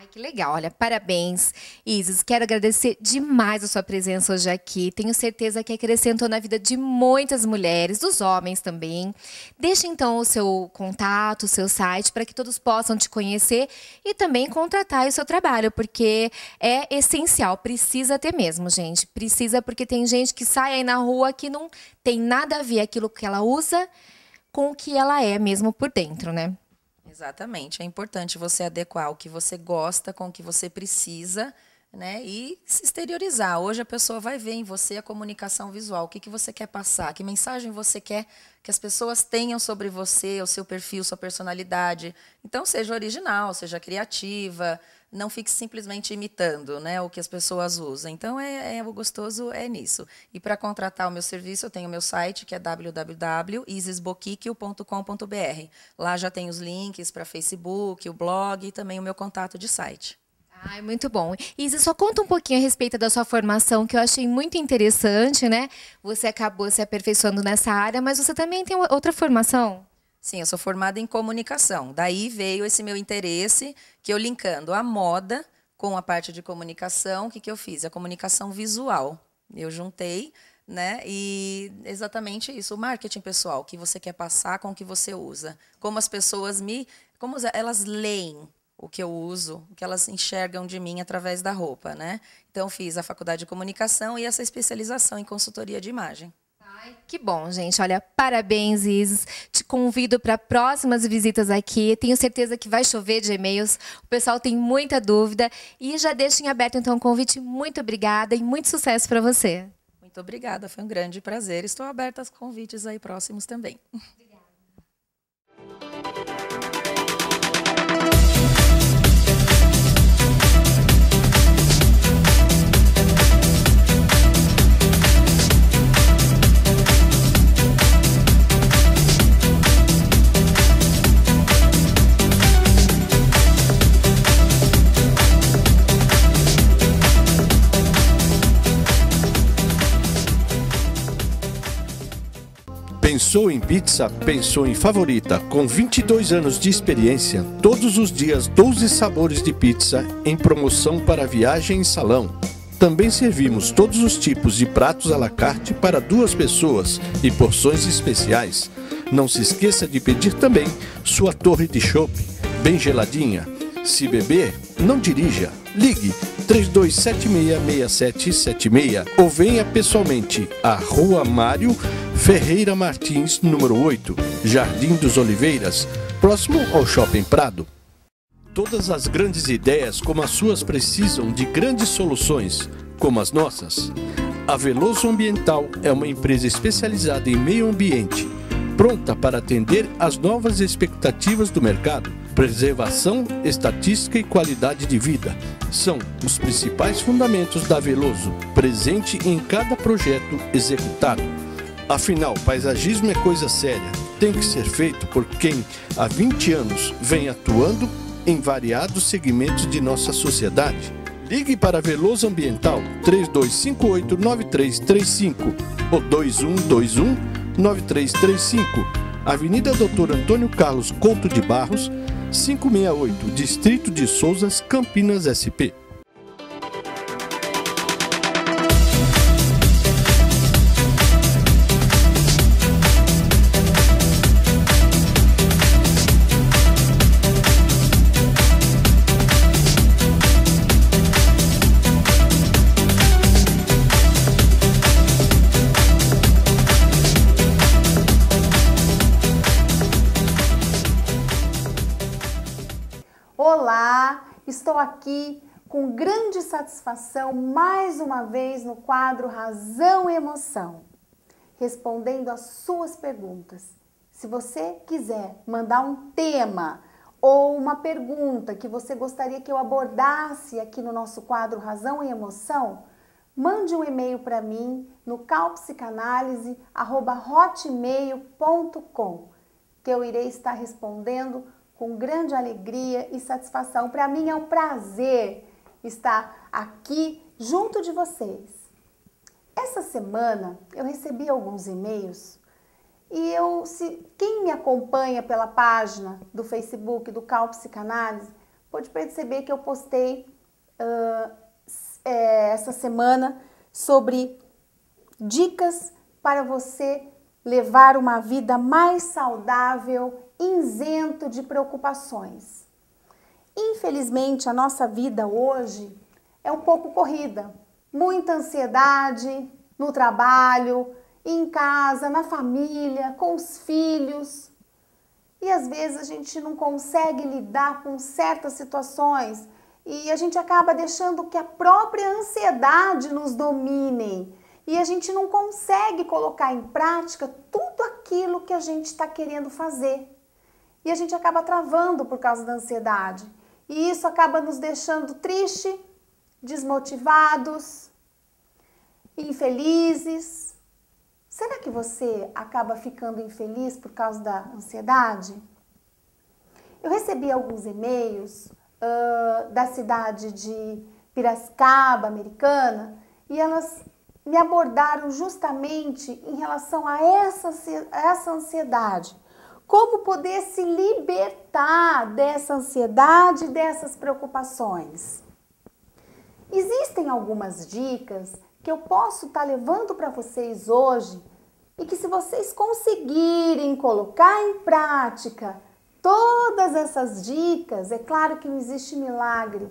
Ai, que legal. Olha, parabéns, Isis. Quero agradecer demais a sua presença hoje aqui. Tenho certeza que acrescentou na vida de muitas mulheres, dos homens também. Deixe então o seu contato, o seu site, para que todos possam te conhecer e também contratar o seu trabalho, porque é essencial. Precisa ter mesmo, gente. Precisa, porque tem gente que sai aí na rua que não tem nada a ver aquilo que ela usa com o que ela é mesmo por dentro, né? Exatamente. É importante você adequar o que você gosta com o que você precisa né? E se exteriorizar. Hoje a pessoa vai ver em você a comunicação visual, o que, que você quer passar, que mensagem você quer que as pessoas tenham sobre você, o seu perfil, sua personalidade. Então seja original, seja criativa, não fique simplesmente imitando né, o que as pessoas usam. Então, é, é o gostoso é nisso. E para contratar o meu serviço, eu tenho o meu site, que é www.isisboquiquio.com.br. Lá já tem os links para Facebook, o blog e também o meu contato de site. Ai, muito bom. Isa, só conta um pouquinho a respeito da sua formação, que eu achei muito interessante, né? Você acabou se aperfeiçoando nessa área, mas você também tem outra formação? Sim, eu sou formada em comunicação. Daí veio esse meu interesse que eu linkando a moda com a parte de comunicação, o que, que eu fiz? A comunicação visual. Eu juntei, né? E exatamente isso, o marketing pessoal, que você quer passar com o que você usa. Como as pessoas me. Como elas leem o que eu uso, o que elas enxergam de mim através da roupa, né? Então fiz a faculdade de comunicação e essa especialização em consultoria de imagem que bom, gente. Olha, parabéns, Isis. Te convido para próximas visitas aqui. Tenho certeza que vai chover de e-mails. O pessoal tem muita dúvida. E já deixo em aberto, então, o um convite. Muito obrigada e muito sucesso para você. Muito obrigada. Foi um grande prazer. Estou aberta aos convites aí próximos também. Obrigada. Pensou em pizza? Pensou em favorita. Com 22 anos de experiência, todos os dias 12 sabores de pizza em promoção para viagem e salão. Também servimos todos os tipos de pratos à la carte para duas pessoas e porções especiais. Não se esqueça de pedir também sua torre de chope, bem geladinha. Se beber, não dirija. Ligue 3276-6776 ou venha pessoalmente à Rua Mário Ferreira Martins, número 8, Jardim dos Oliveiras, próximo ao Shopping Prado. Todas as grandes ideias como as suas precisam de grandes soluções, como as nossas. A Veloso Ambiental é uma empresa especializada em meio ambiente pronta para atender às novas expectativas do mercado. Preservação, estatística e qualidade de vida são os principais fundamentos da Veloso, presente em cada projeto executado. Afinal, paisagismo é coisa séria. Tem que ser feito por quem há 20 anos vem atuando em variados segmentos de nossa sociedade. Ligue para Veloso Ambiental 32589335 ou 2121 9335, Avenida Doutor Antônio Carlos Couto de Barros, 568, Distrito de Souzas, Campinas, SP. aqui com grande satisfação mais uma vez no quadro Razão e Emoção, respondendo às suas perguntas. Se você quiser mandar um tema ou uma pergunta que você gostaria que eu abordasse aqui no nosso quadro Razão e Emoção, mande um e-mail para mim no calpsicanálise.com que eu irei estar respondendo com grande alegria e satisfação. Para mim é um prazer estar aqui junto de vocês. Essa semana eu recebi alguns e-mails e eu, se quem me acompanha pela página do Facebook do Cal Psicanálise, pode perceber que eu postei uh, é, essa semana sobre dicas para você levar uma vida mais saudável isento de preocupações. Infelizmente, a nossa vida hoje é um pouco corrida. Muita ansiedade no trabalho, em casa, na família, com os filhos. E às vezes a gente não consegue lidar com certas situações e a gente acaba deixando que a própria ansiedade nos domine. E a gente não consegue colocar em prática tudo aquilo que a gente está querendo fazer e a gente acaba travando por causa da ansiedade. E isso acaba nos deixando triste, desmotivados, infelizes. Será que você acaba ficando infeliz por causa da ansiedade? Eu recebi alguns e-mails uh, da cidade de Piracicaba, americana, e elas me abordaram justamente em relação a essa, a essa ansiedade como poder se libertar dessa ansiedade, dessas preocupações. Existem algumas dicas que eu posso estar tá levando para vocês hoje e que, se vocês conseguirem colocar em prática todas essas dicas, é claro que não existe milagre.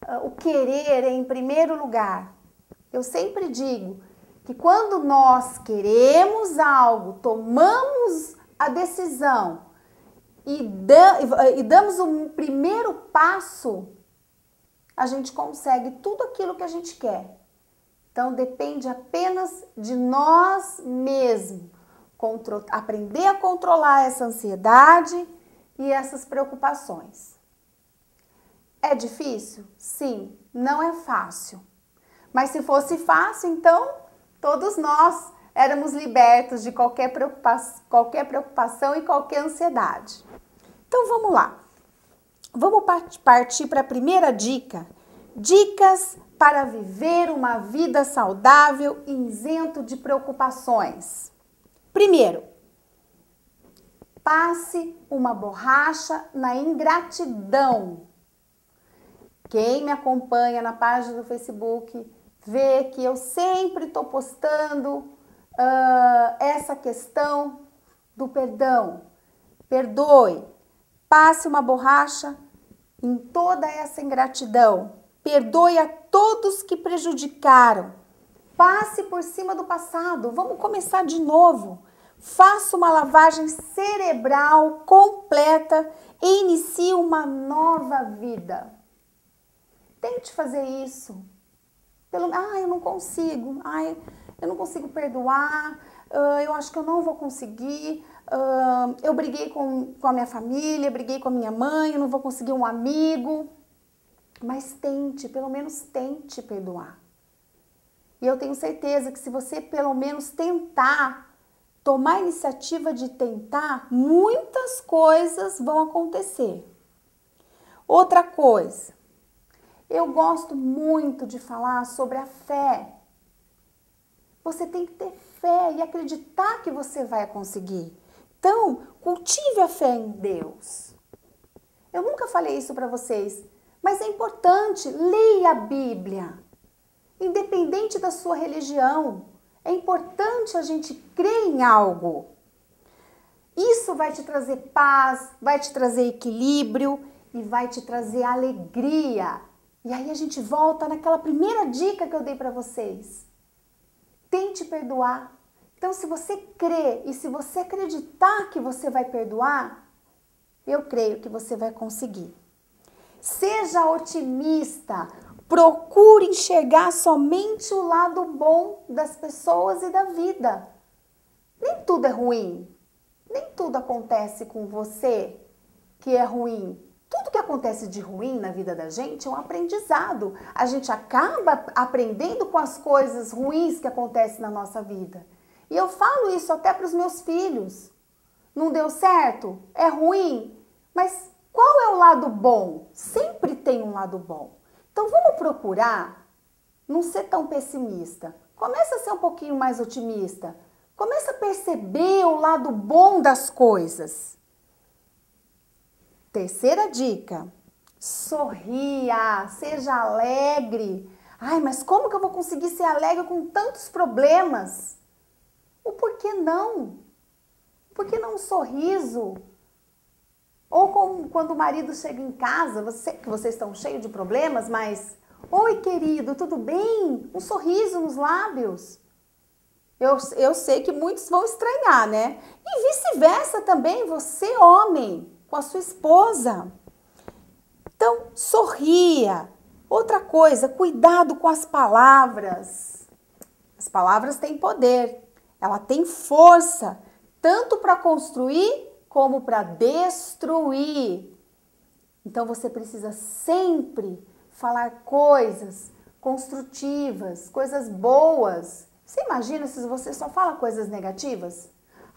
Ah, o querer é em primeiro lugar. Eu sempre digo que quando nós queremos algo, tomamos a decisão e, da, e damos um primeiro passo, a gente consegue tudo aquilo que a gente quer. Então depende apenas de nós mesmos Contro aprender a controlar essa ansiedade e essas preocupações. É difícil? Sim, não é fácil. Mas se fosse fácil, então todos nós éramos libertos de qualquer, preocupa qualquer preocupação e qualquer ansiedade. Então vamos lá. Vamos partir para a primeira dica. Dicas para viver uma vida saudável e isento de preocupações. Primeiro, passe uma borracha na ingratidão. Quem me acompanha na página do Facebook vê que eu sempre estou postando uh, essa questão do perdão. Perdoe, passe uma borracha em toda essa ingratidão. Perdoe a todos que prejudicaram. Passe por cima do passado. Vamos começar de novo. Faça uma lavagem cerebral completa e inicie uma nova vida. Tente fazer isso. Pelo, ah, eu não consigo. Ai, ah, eu não consigo perdoar, uh, eu acho que eu não vou conseguir, uh, eu briguei com, com a minha família, briguei com a minha mãe, eu não vou conseguir um amigo. Mas tente, pelo menos tente perdoar. E eu tenho certeza que se você pelo menos tentar, tomar a iniciativa de tentar, muitas coisas vão acontecer. Outra coisa, eu gosto muito de falar sobre a fé você tem que ter fé e acreditar que você vai conseguir. Então, cultive a fé em Deus. Eu nunca falei isso para vocês, mas é importante, leia a Bíblia. Independente da sua religião, é importante a gente crer em algo. Isso vai te trazer paz, vai te trazer equilíbrio e vai te trazer alegria. E aí a gente volta naquela primeira dica que eu dei para vocês tente perdoar. Então, se você crê e se você acreditar que você vai perdoar, eu creio que você vai conseguir. Seja otimista, procure enxergar somente o lado bom das pessoas e da vida. Nem tudo é ruim, nem tudo acontece com você que é ruim tudo que acontece de ruim na vida da gente é um aprendizado. A gente acaba aprendendo com as coisas ruins que acontecem na nossa vida. E eu falo isso até para os meus filhos. Não deu certo? É ruim? Mas qual é o lado bom? Sempre tem um lado bom. Então vamos procurar não ser tão pessimista. Começa a ser um pouquinho mais otimista. Começa a perceber o lado bom das coisas. Terceira dica: sorria, seja alegre. Ai, mas como que eu vou conseguir ser alegre com tantos problemas? O porquê não? Por que não um sorriso? Ou quando o marido chega em casa, você que vocês estão cheios de problemas, mas oi querido, tudo bem? Um sorriso nos lábios. Eu, eu sei que muitos vão estranhar, né? E vice-versa também, você homem com a sua esposa. Então, sorria. Outra coisa, cuidado com as palavras. As palavras têm poder, ela tem força, tanto para construir como para destruir. Então você precisa sempre falar coisas construtivas, coisas boas. Você imagina se você só fala coisas negativas?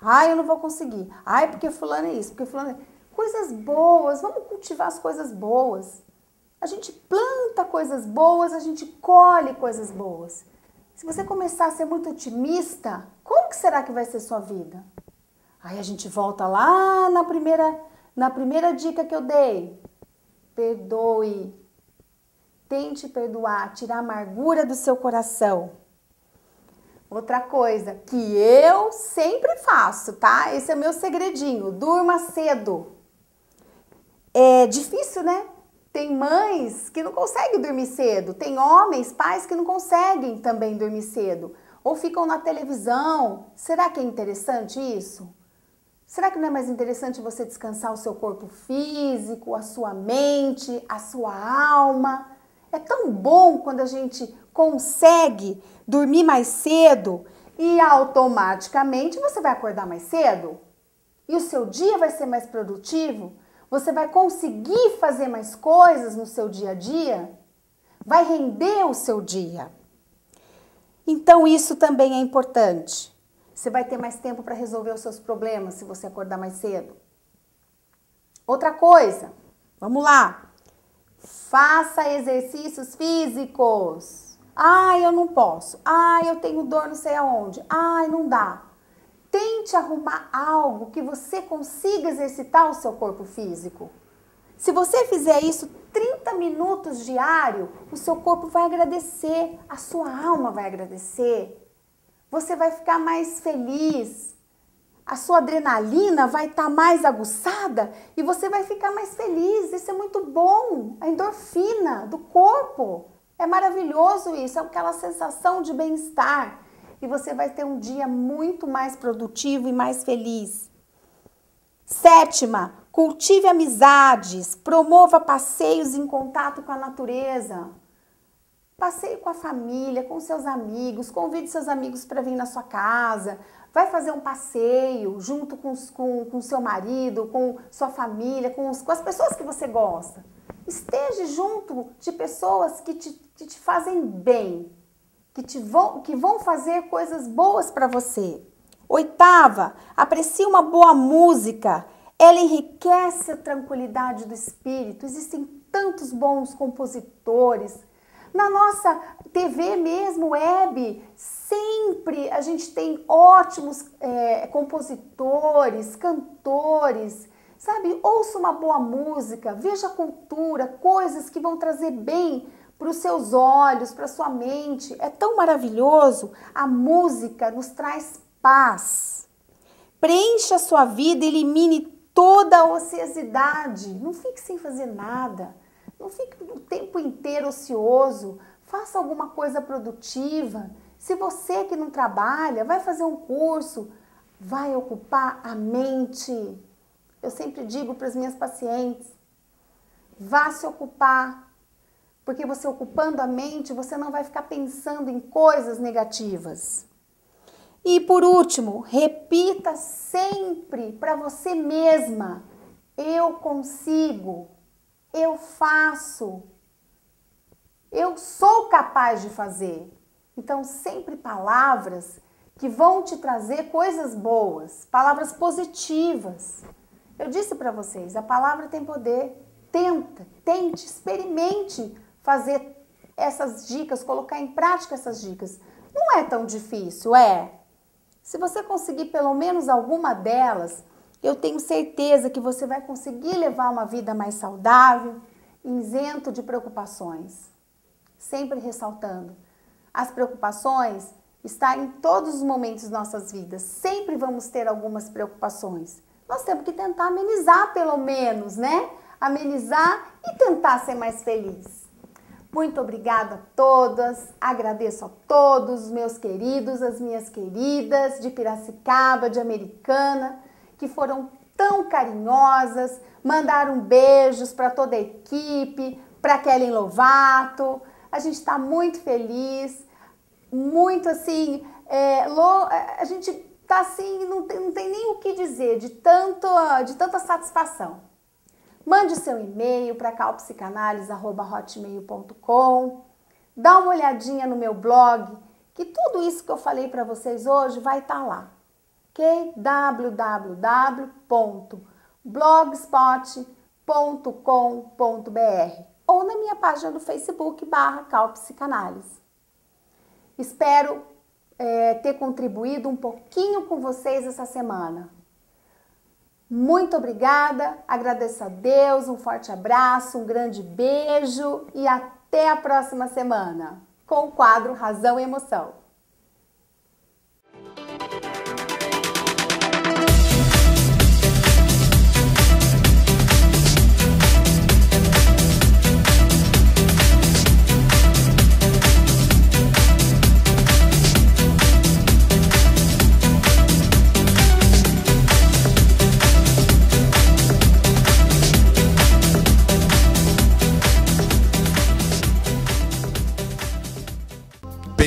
Ai, eu não vou conseguir. Ai, porque fulano é isso, porque fulano é... Coisas boas, vamos cultivar as coisas boas. A gente planta coisas boas, a gente colhe coisas boas. Se você começar a ser muito otimista, como que será que vai ser sua vida? Aí a gente volta lá na primeira, na primeira dica que eu dei. Perdoe. Tente perdoar, tirar a amargura do seu coração. Outra coisa que eu sempre faço, tá? Esse é o meu segredinho. Durma cedo. É difícil, né? Tem mães que não conseguem dormir cedo, tem homens, pais que não conseguem também dormir cedo, ou ficam na televisão. Será que é interessante isso? Será que não é mais interessante você descansar o seu corpo físico, a sua mente, a sua alma? É tão bom quando a gente consegue dormir mais cedo e automaticamente você vai acordar mais cedo? E o seu dia vai ser mais produtivo? Você vai conseguir fazer mais coisas no seu dia a dia? Vai render o seu dia. Então, isso também é importante. Você vai ter mais tempo para resolver os seus problemas se você acordar mais cedo. Outra coisa, vamos lá. Faça exercícios físicos. Ah, eu não posso. Ah, eu tenho dor não sei aonde. Ah, não dá tente arrumar algo que você consiga exercitar o seu corpo físico. Se você fizer isso 30 minutos diário, o seu corpo vai agradecer, a sua alma vai agradecer. Você vai ficar mais feliz. A sua adrenalina vai estar tá mais aguçada e você vai ficar mais feliz. Isso é muito bom. A endorfina do corpo. É maravilhoso isso, é aquela sensação de bem-estar e você vai ter um dia muito mais produtivo e mais feliz. Sétima, cultive amizades, promova passeios em contato com a natureza. Passeie com a família, com seus amigos, convide seus amigos para vir na sua casa, vai fazer um passeio junto com, com, com seu marido, com sua família, com, os, com as pessoas que você gosta. Esteja junto de pessoas que te, que te fazem bem, que, te vão, que vão fazer coisas boas para você. Oitava, aprecie uma boa música. Ela enriquece a tranquilidade do espírito. Existem tantos bons compositores. Na nossa TV mesmo, web, sempre a gente tem ótimos é, compositores, cantores. Sabe, ouça uma boa música, veja a cultura, coisas que vão trazer bem para os seus olhos, para sua mente. É tão maravilhoso. A música nos traz paz. Preencha a sua vida, elimine toda a ociosidade. Não fique sem fazer nada. Não fique o tempo inteiro ocioso. Faça alguma coisa produtiva. Se você que não trabalha, vai fazer um curso, vai ocupar a mente. Eu sempre digo para as minhas pacientes: vá se ocupar porque você ocupando a mente, você não vai ficar pensando em coisas negativas. E por último, repita sempre para você mesma: eu consigo, eu faço, eu sou capaz de fazer. Então, sempre palavras que vão te trazer coisas boas, palavras positivas. Eu disse para vocês, a palavra tem poder. Tenta, tente, experimente fazer essas dicas, colocar em prática essas dicas. Não é tão difícil, é. Se você conseguir pelo menos alguma delas, eu tenho certeza que você vai conseguir levar uma vida mais saudável, isento de preocupações. Sempre ressaltando, as preocupações estão em todos os momentos de nossas vidas. Sempre vamos ter algumas preocupações. Nós temos que tentar amenizar, pelo menos, né? Amenizar e tentar ser mais feliz. Muito obrigada a todas, agradeço a todos, meus queridos, as minhas queridas de Piracicaba, de Americana, que foram tão carinhosas, mandaram beijos para toda a equipe, para Kellen Lovato. A gente está muito feliz, muito assim, é, lo, é, a gente tá assim, não tem, não tem nem o que dizer de, tanto, de tanta satisfação. Mande seu e-mail para calpsicanalise.com. Dá uma olhadinha no meu blog, que tudo isso que eu falei para vocês hoje vai estar tá lá. Ok? www.blogspot.com.br ou na minha página do Facebook barra Calpsicanálise. Espero é, ter contribuído um pouquinho com vocês essa semana. Muito obrigada, agradeço a Deus, um forte abraço, um grande beijo e até a próxima semana com o quadro Razão e Emoção.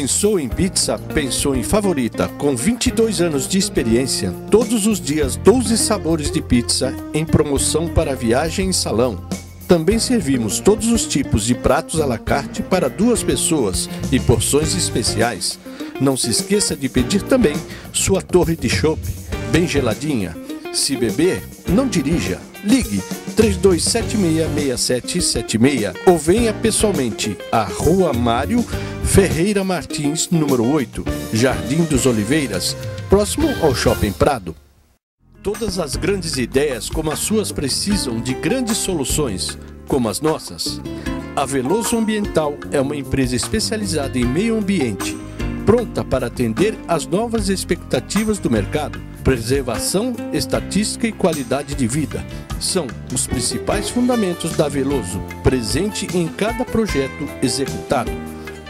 Pensou em pizza? Pensou em favorita. Com 22 anos de experiência, todos os dias 12 sabores de pizza em promoção para viagem e salão. Também servimos todos os tipos de pratos à la carte para duas pessoas e porções especiais. Não se esqueça de pedir também sua torre de chope, bem geladinha se beber, não dirija. Ligue 32766776 ou venha pessoalmente à Rua Mário Ferreira Martins, número 8, Jardim dos Oliveiras, próximo ao Shopping Prado. Todas as grandes ideias como as suas precisam de grandes soluções, como as nossas. A Veloso Ambiental é uma empresa especializada em meio ambiente, pronta para atender às novas expectativas do mercado Preservação, estatística e qualidade de vida são os principais fundamentos da Veloso, presente em cada projeto executado.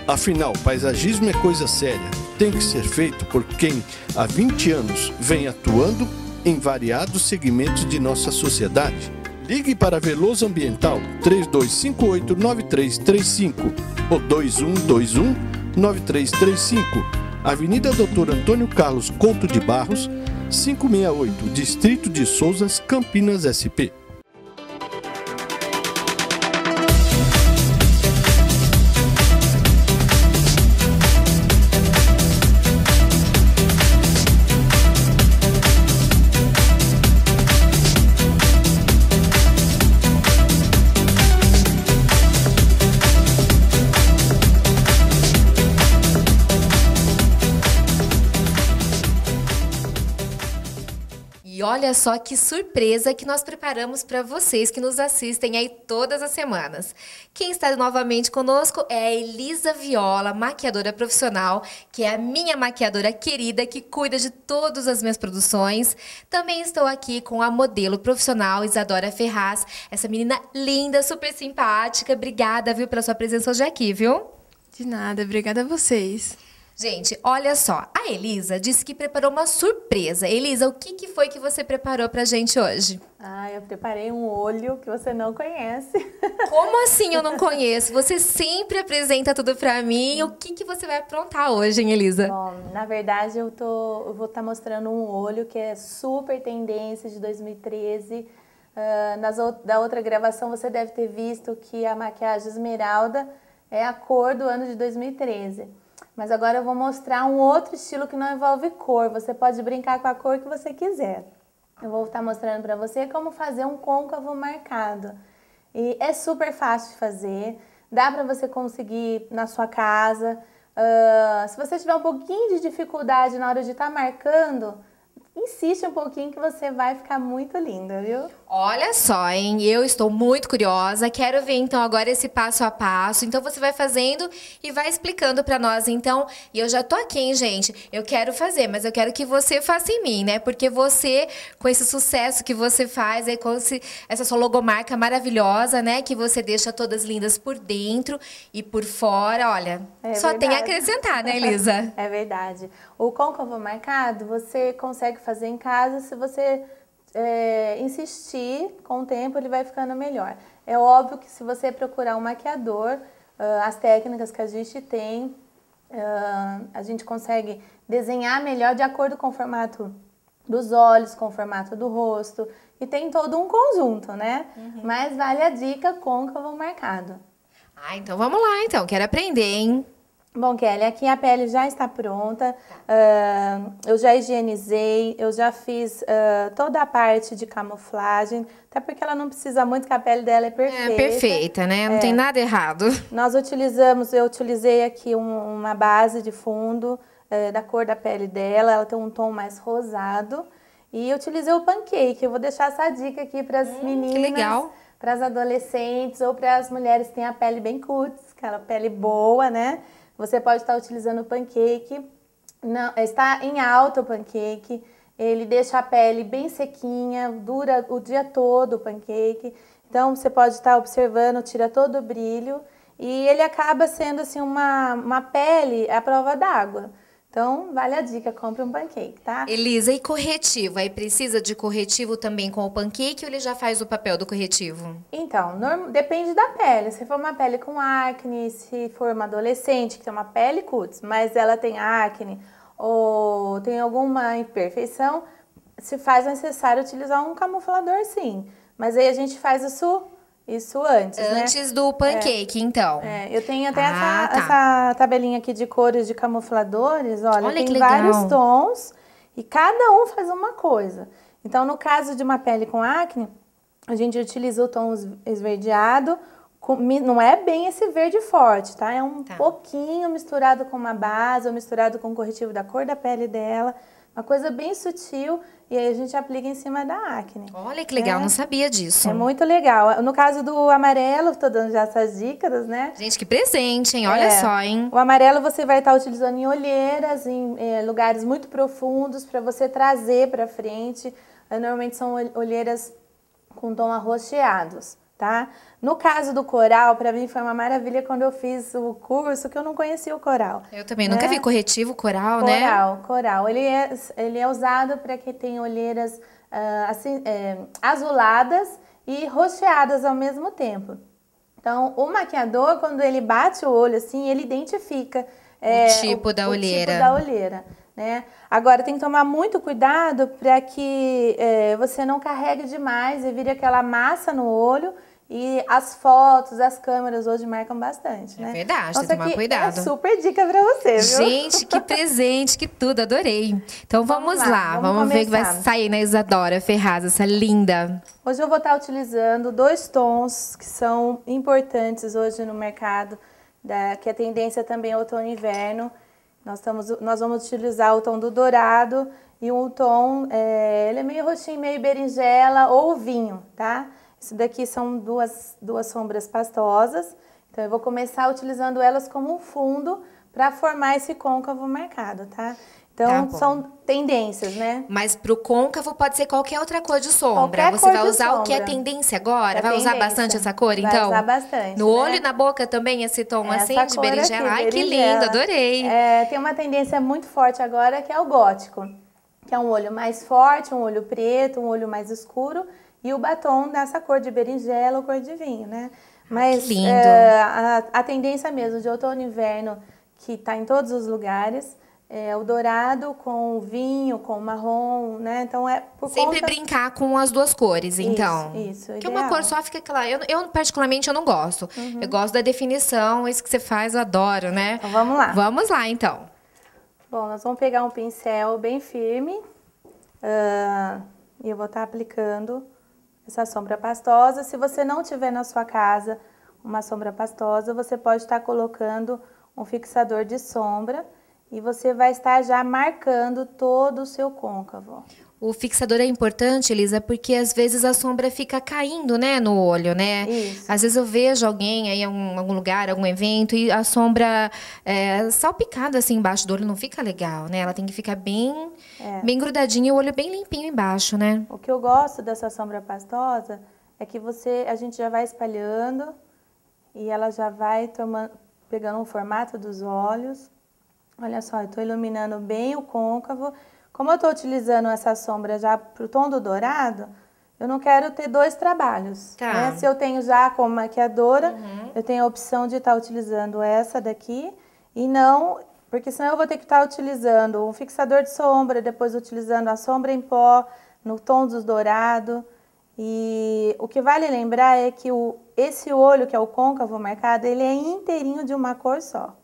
Afinal, paisagismo é coisa séria. Tem que ser feito por quem há 20 anos vem atuando em variados segmentos de nossa sociedade. Ligue para Veloso Ambiental 3258-9335 ou 2121-9335, Avenida Doutor Antônio Carlos Couto de Barros, 568, Distrito de Souzas, Campinas, SP. Olha só que surpresa que nós preparamos para vocês que nos assistem aí todas as semanas. Quem está novamente conosco é a Elisa Viola, maquiadora profissional, que é a minha maquiadora querida que cuida de todas as minhas produções. Também estou aqui com a modelo profissional Isadora Ferraz, essa menina linda, super simpática. Obrigada, viu, pela sua presença hoje aqui, viu? De nada, obrigada a vocês. Gente, olha só. A Elisa disse que preparou uma surpresa. Elisa, o que, que foi que você preparou pra gente hoje? Ah, eu preparei um olho que você não conhece. Como assim eu não conheço? Você sempre apresenta tudo pra mim. O que, que você vai aprontar hoje, hein, Elisa? Bom, na verdade, eu, tô, eu vou estar tá mostrando um olho que é super tendência de 2013. Uh, ah, nas, da outra gravação, você deve ter visto que a maquiagem esmeralda é a cor do ano de 2013. Mas agora eu vou mostrar um outro estilo que não envolve cor. Você pode brincar com a cor que você quiser. Eu vou estar mostrando para você como fazer um côncavo marcado. E é super fácil de fazer. Dá para você conseguir na sua casa. Uh, se você tiver um pouquinho de dificuldade na hora de estar tá marcando, insiste um pouquinho que você vai ficar muito linda, viu? Olha só, hein? Eu estou muito curiosa. Quero ver então agora esse passo a passo. Então você vai fazendo e vai explicando para nós então. E eu já tô aqui, hein, gente? Eu quero fazer, mas eu quero que você faça em mim, né? Porque você, com esse sucesso que você faz, aí com esse, essa sua logomarca maravilhosa, né, que você deixa todas lindas por dentro e por fora, olha, é só verdade. tem a acrescentar, né, Elisa? é verdade. O côncavo marcado você consegue fazer em casa se você é, insistir, com o tempo ele vai ficando melhor. É óbvio que se você procurar um maquiador, uh, as técnicas que a gente tem, uh, a gente consegue desenhar melhor de acordo com o formato dos olhos, com o formato do rosto, e tem todo um conjunto, né? Uhum. Mas vale a dica com vou marcado. Ah, então vamos lá, então. Quero aprender, hein? Bom, Kelly, aqui a pele já está pronta, uh, eu já higienizei, eu já fiz uh, toda a parte de camuflagem, até porque ela não precisa muito, que a pele dela é, é perfeita. É perfeita, né? Não é. tem nada errado. Nós utilizamos, eu utilizei aqui um, uma base de fundo uh, da cor da pele dela, ela tem um tom mais rosado. E utilizei o pancake, eu vou deixar essa dica aqui para as hum, meninas. Que legal! Para as adolescentes ou para as mulheres que têm a pele bem cutis, aquela pele boa, né? Você pode estar utilizando o pancake, não, está em alta o pancake, ele deixa a pele bem sequinha, dura o dia todo o pancake. Então você pode estar observando, tira todo o brilho e ele acaba sendo assim uma, uma pele à prova d'água. Então, vale a dica, compre um pancake, tá? Elisa, e corretivo? Aí precisa de corretivo também com o pancake ou ele já faz o papel do corretivo? Então, norm... depende da pele. Se for uma pele com acne, se for uma adolescente que tem uma pele cutis, mas ela tem acne ou tem alguma imperfeição, se faz necessário utilizar um camuflador sim. Mas aí a gente faz isso isso antes, né? Antes né? do pancake, é. então. É, eu tenho até ah, essa, tá. essa, tabelinha aqui de cores de camufladores. Olha, Olha tem vários tons e cada um faz uma coisa. Então, no caso de uma pele com acne, a gente utiliza o tom esverdeado. Com, não é bem esse verde forte, tá? É um tá. pouquinho misturado com uma base ou misturado com um corretivo da cor da pele dela. Uma coisa bem sutil e aí a gente aplica em cima da acne. Olha que legal, é. não sabia disso. É muito legal. No caso do amarelo, tô dando já essas dicas, né? Gente, que presente, hein? Olha é. só, hein? O amarelo você vai estar tá utilizando em olheiras, em eh, lugares muito profundos, para você trazer para frente. Normalmente são olheiras com tom arroxeados, tá? No caso do coral, para mim foi uma maravilha quando eu fiz o curso, que eu não conhecia o coral. Eu também né? nunca vi corretivo coral, coral né? Coral, coral. Ele é, ele é usado para quem tem olheiras uh, assim, é, azuladas e rocheadas ao mesmo tempo. Então, o maquiador, quando ele bate o olho assim, ele identifica é, o, tipo, o, da o tipo da olheira. Né? Agora, tem que tomar muito cuidado para que é, você não carregue demais e vire aquela massa no olho e as fotos, as câmeras hoje marcam bastante, é né? É verdade, Nossa, tem que tomar cuidado. É super dica para você, viu? Gente, que presente, que tudo, adorei. Então vamos, vamos lá, lá, vamos, vamos ver o que vai sair na Isadora Ferraz, essa linda. Hoje eu vou estar utilizando dois tons que são importantes hoje no mercado, da, que a é tendência também é outono e inverno. Nós, estamos, nós vamos utilizar o tom do dourado e um tom, é, ele é meio roxinho, meio berinjela ou vinho, Tá? Isso daqui são duas, duas sombras pastosas, então eu vou começar utilizando elas como um fundo para formar esse côncavo marcado, tá? Então, tá são tendências, né? Mas pro côncavo pode ser qualquer outra cor de sombra. Qualquer Você vai usar sombra. o que é tendência agora? É vai tendência. usar bastante essa cor, vai então? Vai usar bastante. No né? olho e na boca também esse tom essa assim de berinjela. Aqui, Ai, berinjela. que lindo, adorei. É, tem uma tendência muito forte agora que é o gótico. Que é um olho mais forte, um olho preto, um olho mais escuro e o batom dessa cor de berinjela ou cor de vinho, né? Ah, Mas que lindo. É, a, a, tendência mesmo de outono e inverno, que está em todos os lugares, é o dourado com o vinho, com o marrom, né? Então é Sempre conta... brincar com as duas cores, então. Isso, isso. Que uma cor só fica aquela. Eu, eu, particularmente, eu não gosto. Uhum. Eu gosto da definição, é isso que você faz, eu adoro, né? Então vamos lá. Vamos lá, então. Bom, nós vamos pegar um pincel bem firme. Uh, e eu vou estar tá aplicando essa sombra pastosa. Se você não tiver na sua casa uma sombra pastosa, você pode estar colocando um fixador de sombra e você vai estar já marcando todo o seu côncavo. O fixador é importante, Elisa, porque às vezes a sombra fica caindo, né, no olho, né? Isso. Às vezes eu vejo alguém aí em algum, lugar, algum evento, e a sombra é, salpicada assim embaixo do olho não fica legal, né? Ela tem que ficar bem, é. bem grudadinha e o olho bem limpinho embaixo, né? O que eu gosto dessa sombra pastosa é que você, a gente já vai espalhando e ela já vai tomando, pegando o formato dos olhos. Olha só, eu estou iluminando bem o côncavo como eu estou utilizando essa sombra já para o tom do dourado, eu não quero ter dois trabalhos. Tá. Né? Se eu tenho já como maquiadora, uhum. eu tenho a opção de estar tá utilizando essa daqui e não... Porque senão eu vou ter que estar tá utilizando um fixador de sombra, depois utilizando a sombra em pó, no tom dos dourado. E o que vale lembrar é que o, esse olho, que é o côncavo marcado, ele é inteirinho de uma cor só.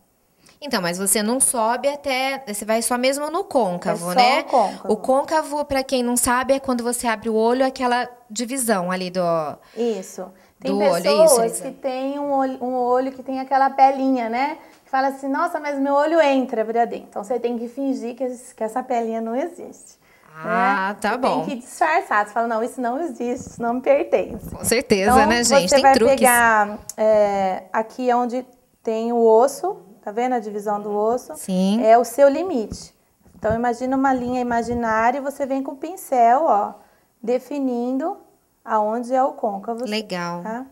Então, mas você não sobe até. Você vai só mesmo no côncavo, é né? O côncavo. O côncavo, para quem não sabe, é quando você abre o olho, aquela divisão ali do. Isso. Tem do pessoas olho, é isso, que têm um olho, um olho que tem aquela pelinha, né? Que fala assim, nossa, mas meu olho entra pra dentro. Então você tem que fingir que, que essa pelinha não existe. Né? Ah, né? tá você bom. Tem que disfarçar. Você fala, não, isso não existe, isso não me pertence. Com certeza, então, né, gente? Você tem vai truques. pegar é, aqui é onde tem o osso, Tá vendo a divisão do osso? Sim. É o seu limite. Então imagina uma linha imaginária e você vem com o pincel, ó, definindo aonde é o côncavo. Legal. Tá?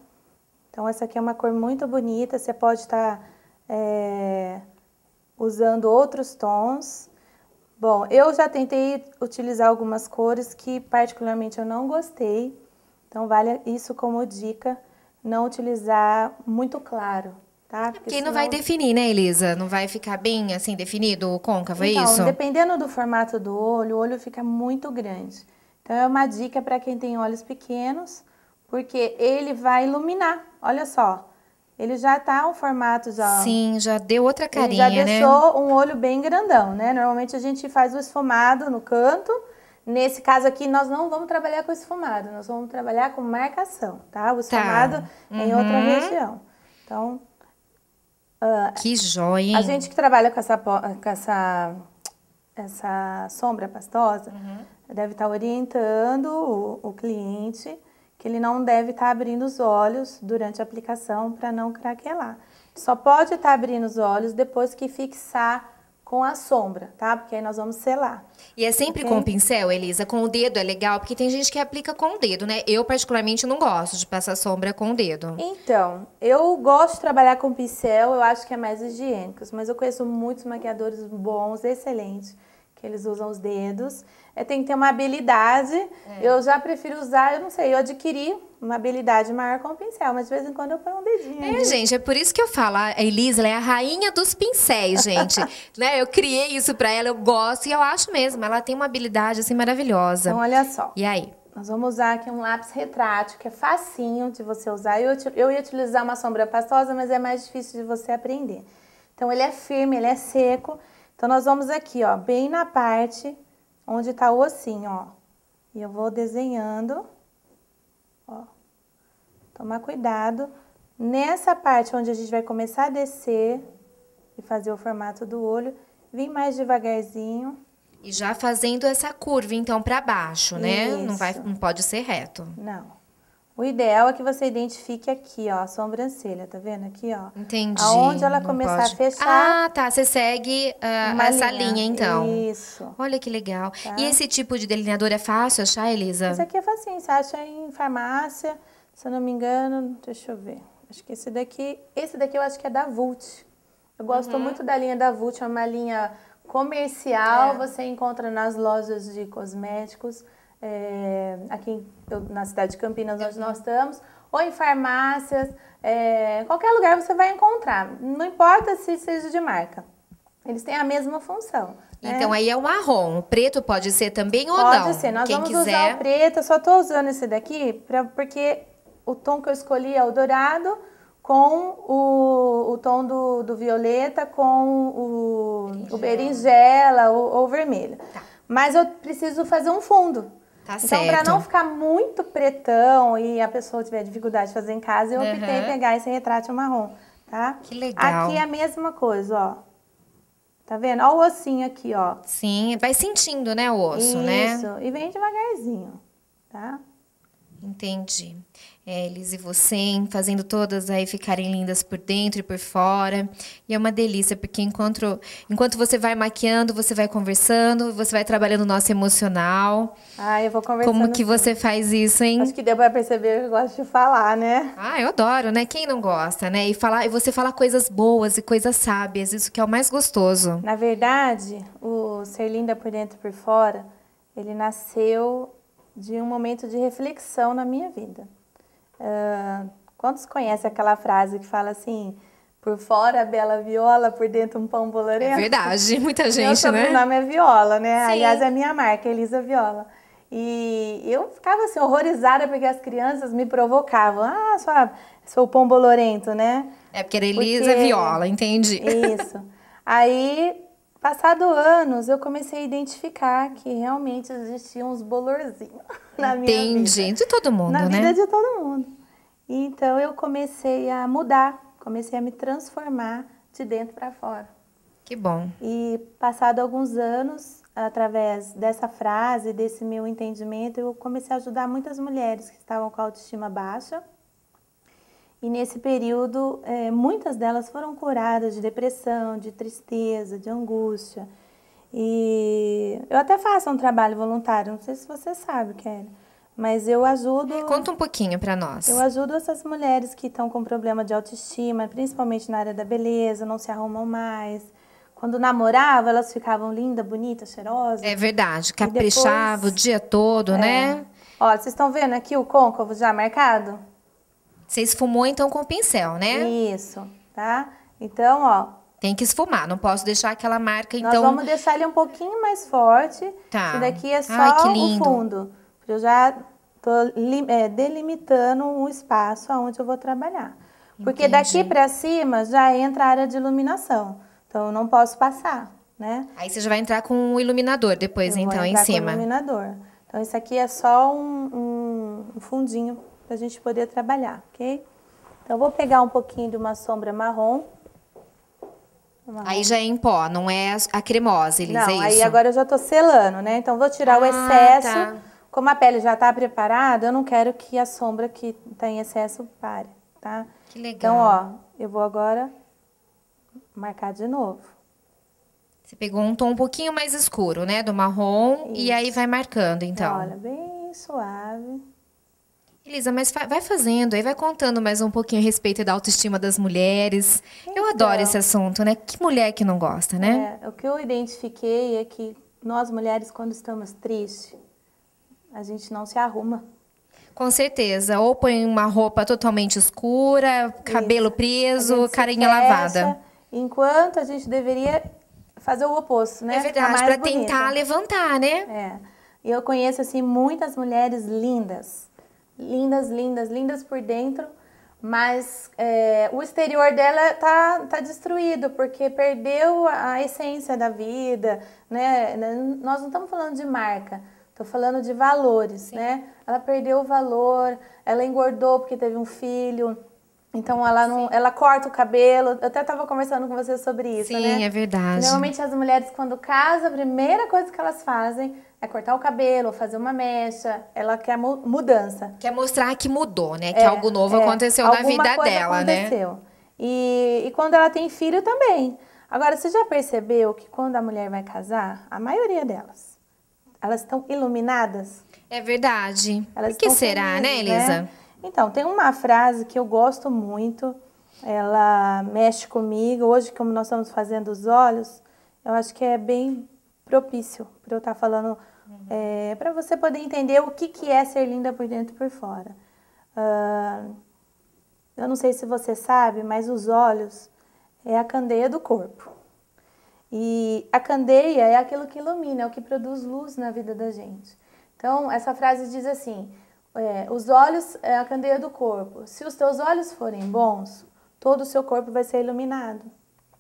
Então essa aqui é uma cor muito bonita, você pode estar tá, é, usando outros tons. Bom, eu já tentei utilizar algumas cores que particularmente eu não gostei, então vale isso como dica, não utilizar muito claro, Tá? É porque, Porque senão... não vai definir, né, Elisa? Não vai ficar bem assim definido o côncavo, é então, é isso? Dependendo do formato do olho, o olho fica muito grande. Então é uma dica para quem tem olhos pequenos, porque ele vai iluminar. Olha só, ele já tá um formato já. Sim, já deu outra carinha, ele já né? deixou né? um olho bem grandão, né? Normalmente a gente faz o esfumado no canto. Nesse caso aqui, nós não vamos trabalhar com esfumado, nós vamos trabalhar com marcação, tá? O tá. esfumado tá. Uhum. em outra uhum. região. Então, Uh, que joia! A gente que trabalha com essa, com essa, essa sombra pastosa uhum. deve estar tá orientando o, o, cliente que ele não deve estar tá abrindo os olhos durante a aplicação para não craquelar. Só pode estar tá abrindo os olhos depois que fixar com a sombra, tá? Porque aí nós vamos selar. E é sempre okay? com o pincel, Elisa? Com o dedo é legal? Porque tem gente que aplica com o dedo, né? Eu, particularmente, não gosto de passar sombra com o dedo. Então, eu gosto de trabalhar com pincel, eu acho que é mais higiênico. Mas eu conheço muitos maquiadores bons, excelentes, que eles usam os dedos. É, tem que ter uma habilidade. É. Eu já prefiro usar, eu não sei, eu adquiri uma habilidade maior com o pincel, mas de vez em quando eu ponho um dedinho. É, ali. gente, é por isso que eu falo, a Elisa é a rainha dos pincéis, gente. né? Eu criei isso para ela, eu gosto e eu acho mesmo, ela tem uma habilidade assim maravilhosa. Então, olha só. E aí? Nós vamos usar aqui um lápis retrátil, que é facinho de você usar. Eu, eu ia utilizar uma sombra pastosa, mas é mais difícil de você aprender. Então, ele é firme, ele é seco. Então, nós vamos aqui, ó, bem na parte onde tá o ossinho, ó. E eu vou desenhando Tomar cuidado. Nessa parte onde a gente vai começar a descer e fazer o formato do olho, vim mais devagarzinho. E já fazendo essa curva, então, para baixo, né? Isso. Não, vai, não pode ser reto. Não. O ideal é que você identifique aqui, ó, a sobrancelha, tá vendo? Aqui, ó. Entendi. Aonde ela começar pode. a fechar. Ah, tá. Você segue uh, essa linha. linha. então. Isso. Olha que legal. Tá. E esse tipo de delineador é fácil achar, Elisa? Isso aqui é fácil, você acha em farmácia. Se eu não me engano, deixa eu ver. Acho que esse daqui, esse daqui eu acho que é da Vult. Eu gosto uhum. muito da linha da Vult, é uma linha comercial, é. você encontra nas lojas de cosméticos, é, aqui eu, na cidade de Campinas, onde uhum. nós estamos, ou em farmácias, é, qualquer lugar você vai encontrar, não importa se seja de marca. Eles têm a mesma função. Né? Então aí é o marrom. O preto pode ser também pode ou não? Pode ser. Nós Quem vamos quiser... usar o preto. Eu só estou usando esse daqui pra, porque o tom que eu escolhi é o dourado com o, o tom do, do violeta, com o berinjela, o berinjela ou, vermelho. Tá. Mas eu preciso fazer um fundo. Tá então, para não ficar muito pretão e a pessoa tiver dificuldade de fazer em casa, eu uhum. pegar esse retrato marrom, tá? Que legal. Aqui é a mesma coisa, ó. Tá vendo? Ó o ossinho aqui, ó. Sim, vai sentindo, né, o osso, Isso. né? Isso, e vem devagarzinho, tá? Entendi. É, Elis e você, fazendo todas aí ficarem lindas por dentro e por fora. E é uma delícia, porque enquanto, enquanto você vai maquiando, você vai conversando, você vai trabalhando o nosso emocional. Ah, eu vou conversando. Como que você faz isso, hein? Acho que deu pra perceber que eu gosto de falar, né? Ah, eu adoro, né? Quem não gosta, né? E, falar, e você fala coisas boas e coisas sábias, isso que é o mais gostoso. Na verdade, o Ser Linda por Dentro e por Fora, ele nasceu de um momento de reflexão na minha vida. Ah, quantos conhecem aquela frase que fala assim: por fora a bela viola, por dentro um pão bolorento? É verdade, muita gente, né? Meu nome é Viola, né? Sim. Aliás, é minha marca, Elisa Viola. E eu ficava assim, horrorizada porque as crianças me provocavam. Ah, sou o pão bolorento, né? É porque era Elisa porque... Viola, entendi. Isso. Aí Passado anos, eu comecei a identificar que realmente existiam uns bolorzinhos na minha Entendi. vida. De todo mundo, na né? Na vida de todo mundo. Então eu comecei a mudar, comecei a me transformar de dentro para fora. Que bom. E passado alguns anos, através dessa frase, desse meu entendimento, eu comecei a ajudar muitas mulheres que estavam com a autoestima baixa e nesse período, é, muitas delas foram curadas de depressão, de tristeza, de angústia. E eu até faço um trabalho voluntário, não sei se você sabe, Kelly, é, mas eu ajudo. É, conta um pouquinho para nós. Eu ajudo essas mulheres que estão com problema de autoestima, principalmente na área da beleza, não se arrumam mais. Quando namorava elas ficavam linda, bonita, cheirosa. É verdade, caprichava depois, o dia todo, é... né? ó vocês estão vendo aqui o côncavo já marcado? Você esfumou então com o pincel, né? Isso, tá? Então, ó. Tem que esfumar, não posso deixar aquela marca, então... Nós vamos deixar ele um pouquinho mais forte. Tá. Esse daqui é só Ai, que lindo. o fundo. Eu já tô é, delimitando um espaço aonde eu vou trabalhar. Porque Entendi. daqui pra cima já entra a área de iluminação. Então, eu não posso passar, né? Aí você já vai entrar com o iluminador depois, eu então, em cima. Com o iluminador. Então, isso aqui é só um, um fundinho para a gente poder trabalhar, ok? Então, vou pegar um pouquinho de uma sombra marrom. marrom. Aí já é em pó, não é a cremosa, Elis, não, é aí agora eu já tô selando, né? Então, vou tirar ah, o excesso. Tá. Como a pele já tá preparada, eu não quero que a sombra que tá em excesso pare, tá? Que legal. Então, ó, eu vou agora marcar de novo. Você pegou um tom um pouquinho mais escuro, né? Do marrom, Isso. e aí vai marcando, então. Olha, bem suave. Elisa, mas vai fazendo, aí vai contando mais um pouquinho a respeito da autoestima das mulheres. Então, eu adoro esse assunto, né? Que mulher que não gosta, né? É, o que eu identifiquei é que nós mulheres, quando estamos tristes, a gente não se arruma. Com certeza. Ou põe uma roupa totalmente escura, Isso. cabelo preso, carinha lavada. Enquanto a gente deveria fazer o oposto, né? É verdade, para tentar levantar, né? É. Eu conheço assim muitas mulheres lindas lindas, lindas, lindas por dentro, mas é, o exterior dela tá, tá destruído, porque perdeu a essência da vida, né? Nós não estamos falando de marca, estou falando de valores, Sim. né? Ela perdeu o valor, ela engordou porque teve um filho, então ela não, Sim. ela corta o cabelo. Eu até estava conversando com você sobre isso, Sim, né? Sim, é verdade. Normalmente as mulheres quando casam, a primeira coisa que elas fazem é cortar o cabelo, fazer uma mecha. Ela quer mudança. Quer mostrar que mudou, né? É, que algo novo é, aconteceu na vida dela, né? aconteceu. né? E, e quando ela tem filho também. Agora, você já percebeu que quando a mulher vai casar, a maioria delas, elas estão iluminadas? É verdade. O que será, né, felizes, né, Elisa? Né? Então, tem uma frase que eu gosto muito, ela mexe comigo. Hoje, como nós estamos fazendo os olhos, eu acho que é bem propício para eu estar falando, uhum. é, eh, para você poder entender o que, que é ser linda por dentro e por fora. Uh, eu não sei se você sabe, mas os olhos é a candeia do corpo. E a candeia é aquilo que ilumina, é o que produz luz na vida da gente. Então, essa frase diz assim: é, os olhos é a candeia do corpo. Se os teus olhos forem bons, todo o seu corpo vai ser iluminado.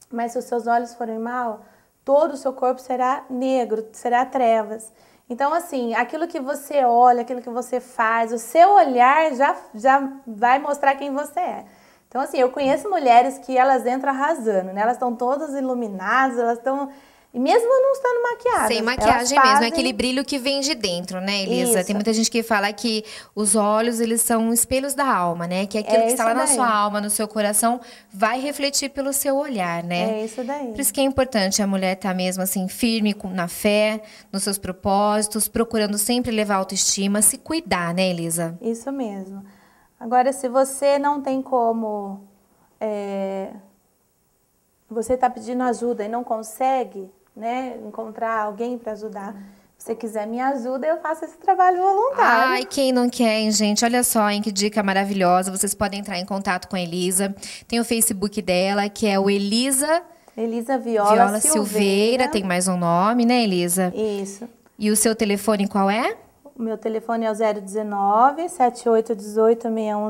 Mas se os seus olhos forem mal, todo o seu corpo será negro, será trevas. Então, assim, aquilo que você olha, aquilo que você faz, o seu olhar já, já vai mostrar quem você é. Então, assim, eu conheço mulheres que elas entram arrasando, né? Elas estão todas iluminadas, elas estão e mesmo não estando maquiada. Sem maquiagem fazem... mesmo, é aquele brilho que vem de dentro, né, Elisa? Isso. Tem muita gente que fala que os olhos, eles são espelhos da alma, né? Que é aquilo é que está lá daí. na sua alma, no seu coração, vai refletir pelo seu olhar, né? É isso daí. Por isso que é importante a mulher estar tá mesmo assim, firme na fé, nos seus propósitos, procurando sempre levar autoestima, se cuidar, né, Elisa? Isso mesmo. Agora, se você não tem como... É... Você está pedindo ajuda e não consegue, né? Encontrar alguém para ajudar. Se você quiser me ajuda, eu faço esse trabalho voluntário. Ai, quem não quer, hein, gente? Olha só, hein, que dica maravilhosa. Vocês podem entrar em contato com a Elisa. Tem o Facebook dela, que é o Elisa... Elisa Viola, Viola Silveira. Silveira. Tem mais um nome, né, Elisa? Isso. E o seu telefone qual é? O meu telefone é o 019 7818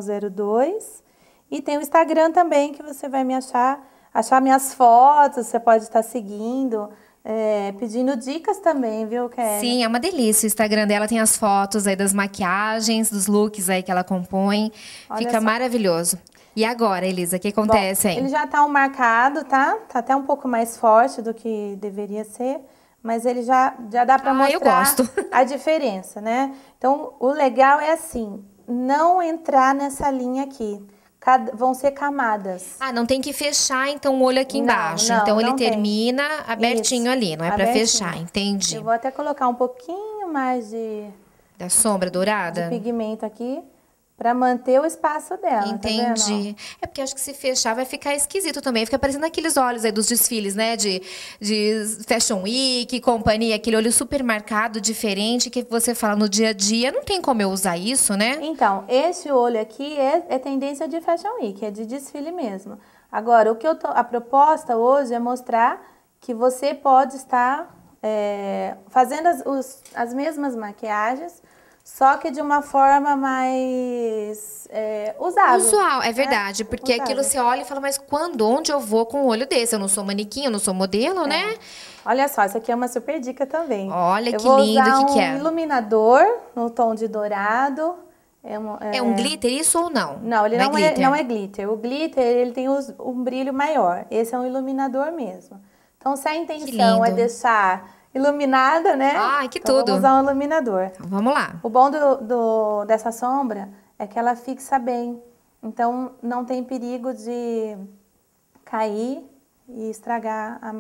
6102. E tem o Instagram também, que você vai me achar, achar minhas fotos, você pode estar seguindo. É, pedindo dicas também, viu, Kelly? Sim, é uma delícia. O Instagram dela tem as fotos aí das maquiagens, dos looks aí que ela compõe. Olha Fica só. maravilhoso. E agora, Elisa, o que acontece, Bom, hein? Ele já tá um marcado, tá? Tá até um pouco mais forte do que deveria ser, mas ele já, já dá para ah, mostrar a diferença, né? Então, o legal é assim, não entrar nessa linha aqui. Cada, vão ser camadas. Ah, não tem que fechar então o olho aqui não, embaixo. Não, então não ele tem. termina abertinho Isso. ali, não é para fechar, entendi. Eu vou até colocar um pouquinho mais de da sombra dourada. De pigmento aqui para manter o espaço dela. Tá Entendi. Tá é porque acho que se fechar vai ficar esquisito também. Fica parecendo aqueles olhos aí dos desfiles, né? De, de Fashion Week, companhia, aquele olho super marcado, diferente, que você fala no dia a dia. Não tem como eu usar isso, né? Então, esse olho aqui é, é tendência de Fashion Week, é de desfile mesmo. Agora, o que eu tô, a proposta hoje é mostrar que você pode estar é, fazendo as, os, as mesmas maquiagens só que de uma forma mais é, usável. Usual, é né? verdade, né? porque aquilo você olha e fala, mas quando, onde eu vou com um olho desse? Eu não sou manequim, eu não sou modelo, é. né? Olha só, isso aqui é uma super dica também. Olha eu que lindo que, um que é. iluminador no tom de dourado. É, é... é um glitter isso ou não? Não, ele não, é não, é, não é glitter. O glitter, ele tem um brilho maior. Esse é um iluminador mesmo. Então, se a intenção é deixar iluminada, né? Ai, que então, tudo! Vamos usar um iluminador. Então, vamos lá. O bom do, do, dessa sombra é que ela fixa bem. Então, não tem perigo de cair e estragar a,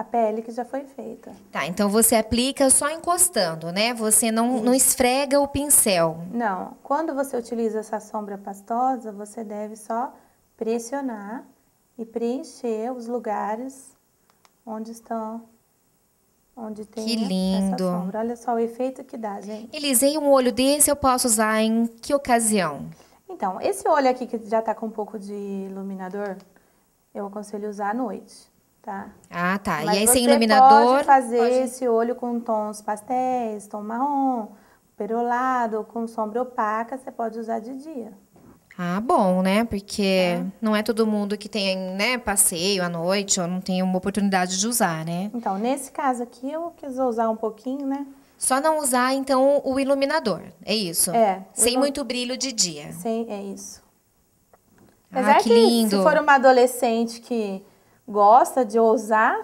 a pele que já foi feita. Tá, então você aplica só encostando, né? Você não, não esfrega o pincel. Não. Quando você utiliza essa sombra pastosa, você deve só pressionar e preencher os lugares onde estão Onde tem que lindo. Essa sombra. Olha só o efeito que dá, gente. Elisei, um olho desse eu posso usar em que ocasião? Então, esse olho aqui que já tá com um pouco de iluminador, eu aconselho usar à noite, tá? Ah, tá. Mas e aí sem iluminador? Pode fazer pode... esse olho com tons pastéis, tom marrom, perolado, com sombra opaca, você pode usar de dia. Ah, bom, né? Porque é. não é todo mundo que tem né, passeio à noite ou não tem uma oportunidade de usar, né? Então, nesse caso aqui, eu quis usar um pouquinho, né? Só não usar, então, o iluminador. É isso? É. Sem ilum... muito brilho de dia. Sem, é isso. Ah, Apesar ah, que, que lindo. se for uma adolescente que gosta de ousar,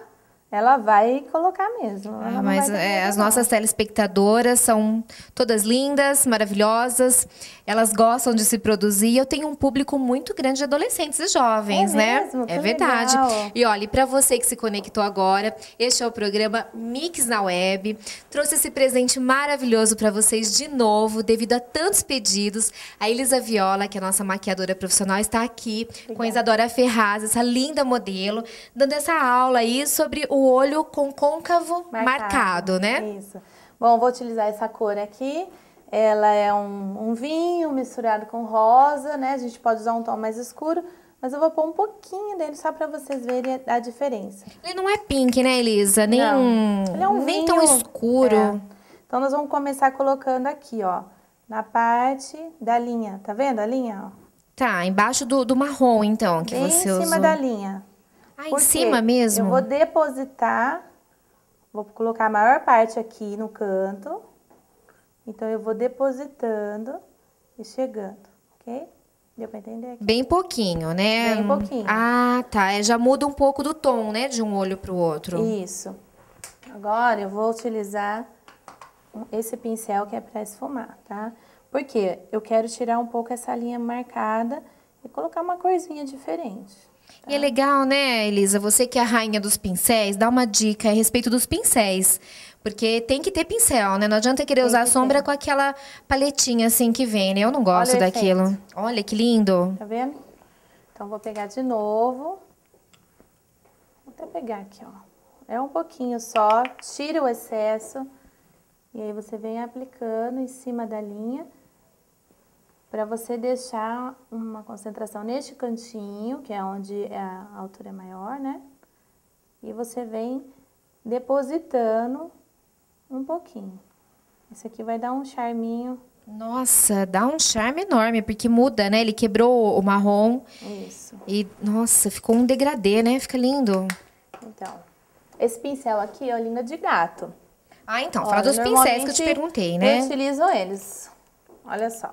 ela vai colocar mesmo. Ah, mas é, as nossas telespectadoras são todas lindas, maravilhosas. Elas gostam de se produzir. Eu tenho um público muito grande de adolescentes e jovens, é né? Mesmo? É que verdade. Legal. E olha, para você que se conectou agora, este é o programa Mix na Web. Trouxe esse presente maravilhoso para vocês de novo, devido a tantos pedidos. A Elisa Viola, que é a nossa maquiadora profissional, está aqui Obrigada. com a Isadora Ferraz, essa linda modelo, dando essa aula aí sobre o olho com côncavo marcado, marcado né? Isso. Bom, vou utilizar essa cor aqui. Ela é um, um, vinho misturado com rosa, né? A gente pode usar um tom mais escuro, mas eu vou pôr um pouquinho dele só para vocês verem a, a, diferença. Ele não é pink, né, Elisa? Nem não. um, Ele é um nem vinho, tão escuro. É. Então nós vamos começar colocando aqui, ó, na parte da linha. Tá vendo a linha, ó? Tá, embaixo do, do marrom, então, que Bem você usa. Em cima usou. da linha. Ah, em cima mesmo? Eu vou depositar, vou colocar a maior parte aqui no canto. Então, eu vou depositando e chegando, ok? Deu pra entender aqui? Bem pouquinho, né? Bem pouquinho. Ah, tá. É, já muda um pouco do tom, né? De um olho pro outro. Isso. Agora, eu vou utilizar esse pincel que é para esfumar, tá? Porque eu quero tirar um pouco essa linha marcada e colocar uma corzinha diferente. E é legal, né, Elisa? Você que é a rainha dos pincéis, dá uma dica a respeito dos pincéis. Porque tem que ter pincel, né? Não adianta querer tem usar que sombra ter. com aquela paletinha assim que vem, né? Eu não gosto Olha daquilo. Olha que lindo. Tá vendo? Então, vou pegar de novo. Vou até pegar aqui, ó. É um pouquinho só, tira o excesso. E aí você vem aplicando em cima da linha para você deixar uma concentração neste cantinho, que é onde é a altura é maior, né? E você vem depositando um pouquinho. Isso aqui vai dar um charminho nossa, dá um charme enorme, porque muda, né? Ele quebrou o marrom. Isso. E, nossa, ficou um degradê, né? Fica lindo. Então, esse pincel aqui é o linda de gato. Ah, então, Olha, fala dos pincéis que eu te perguntei, né? Eu utilizo eles. Olha só.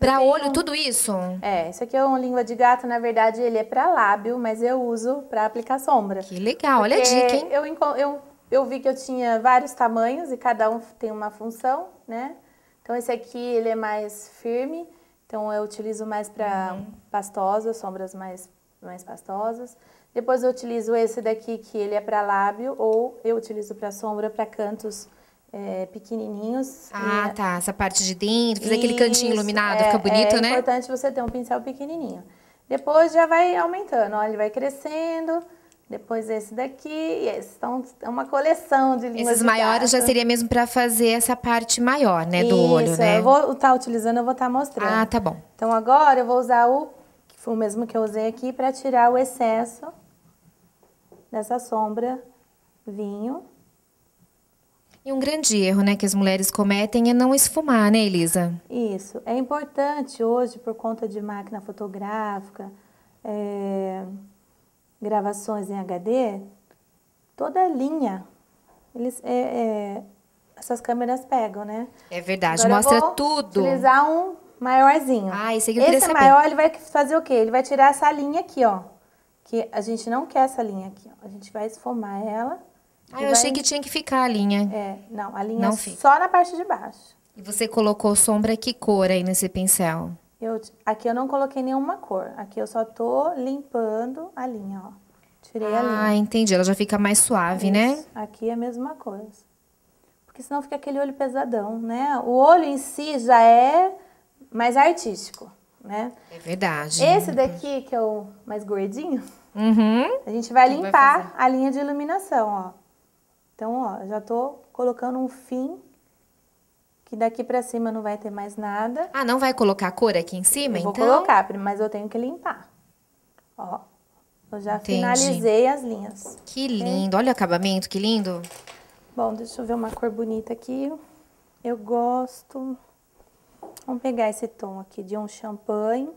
Para olho, um... tudo isso? É, isso aqui é uma língua de gato, na verdade ele é para lábio, mas eu uso para aplicar sombra. Que legal, olha a dica, hein? Eu, eu, eu vi que eu tinha vários tamanhos e cada um tem uma função, né? Então esse aqui ele é mais firme, então eu utilizo mais para uhum. pastosas, sombras mais, mais pastosas. Depois eu utilizo esse daqui que ele é para lábio ou eu utilizo para sombra, para cantos é, pequenininhos. Ah, e... É tá. Essa parte de dentro, fazer aquele cantinho iluminado, é, fica bonito, é né? É importante você ter um pincel pequenininho. Depois já vai aumentando, olha, ele vai crescendo. Depois esse daqui, e esse. Então, é uma coleção de línguas Esses de maiores gato. já seria mesmo para fazer essa parte maior, né, do Isso, olho, né? eu vou estar tá utilizando, eu vou estar tá mostrando. Ah, tá bom. Então, agora eu vou usar o, que foi o mesmo que eu usei aqui, para tirar o excesso dessa sombra vinho. E um grande erro né, que as mulheres cometem é não esfumar, né, Elisa? Isso. É importante hoje, por conta de máquina fotográfica, é, gravações em HD, toda a linha, eles, é, é, essas câmeras pegam, né? É verdade, Agora mostra tudo. utilizar um maiorzinho. Ah, esse aqui eu Esse maior, ele vai fazer o quê? Ele vai tirar essa linha aqui, ó. Que a gente não quer essa linha aqui, ó. A gente vai esfumar ela ah, eu achei que tinha que ficar a linha. É, não, a linha não é fica. só na parte de baixo. E você colocou sombra que cor aí nesse pincel? Eu, aqui eu não coloquei nenhuma cor. Aqui eu só tô limpando a linha, ó. Tirei ah, a linha. Ah, entendi. Ela já fica mais suave, né? Isso. né? Aqui é a mesma coisa. Porque senão fica aquele olho pesadão, né? O olho em si já é mais artístico, né? É verdade. Esse daqui, que é o mais gordinho, uhum. a gente vai limpar vai a linha de iluminação, ó. Então, ó, já tô colocando um fim que daqui para cima não vai ter mais nada. Ah, não vai colocar cor aqui em cima, eu então? Vou colocar, mas eu tenho que limpar. Ó, eu já Entendi. finalizei as linhas. Que lindo, olha o acabamento, que lindo. Bom, deixa eu ver uma cor bonita aqui. Eu gosto... Vamos pegar esse tom aqui de um champanhe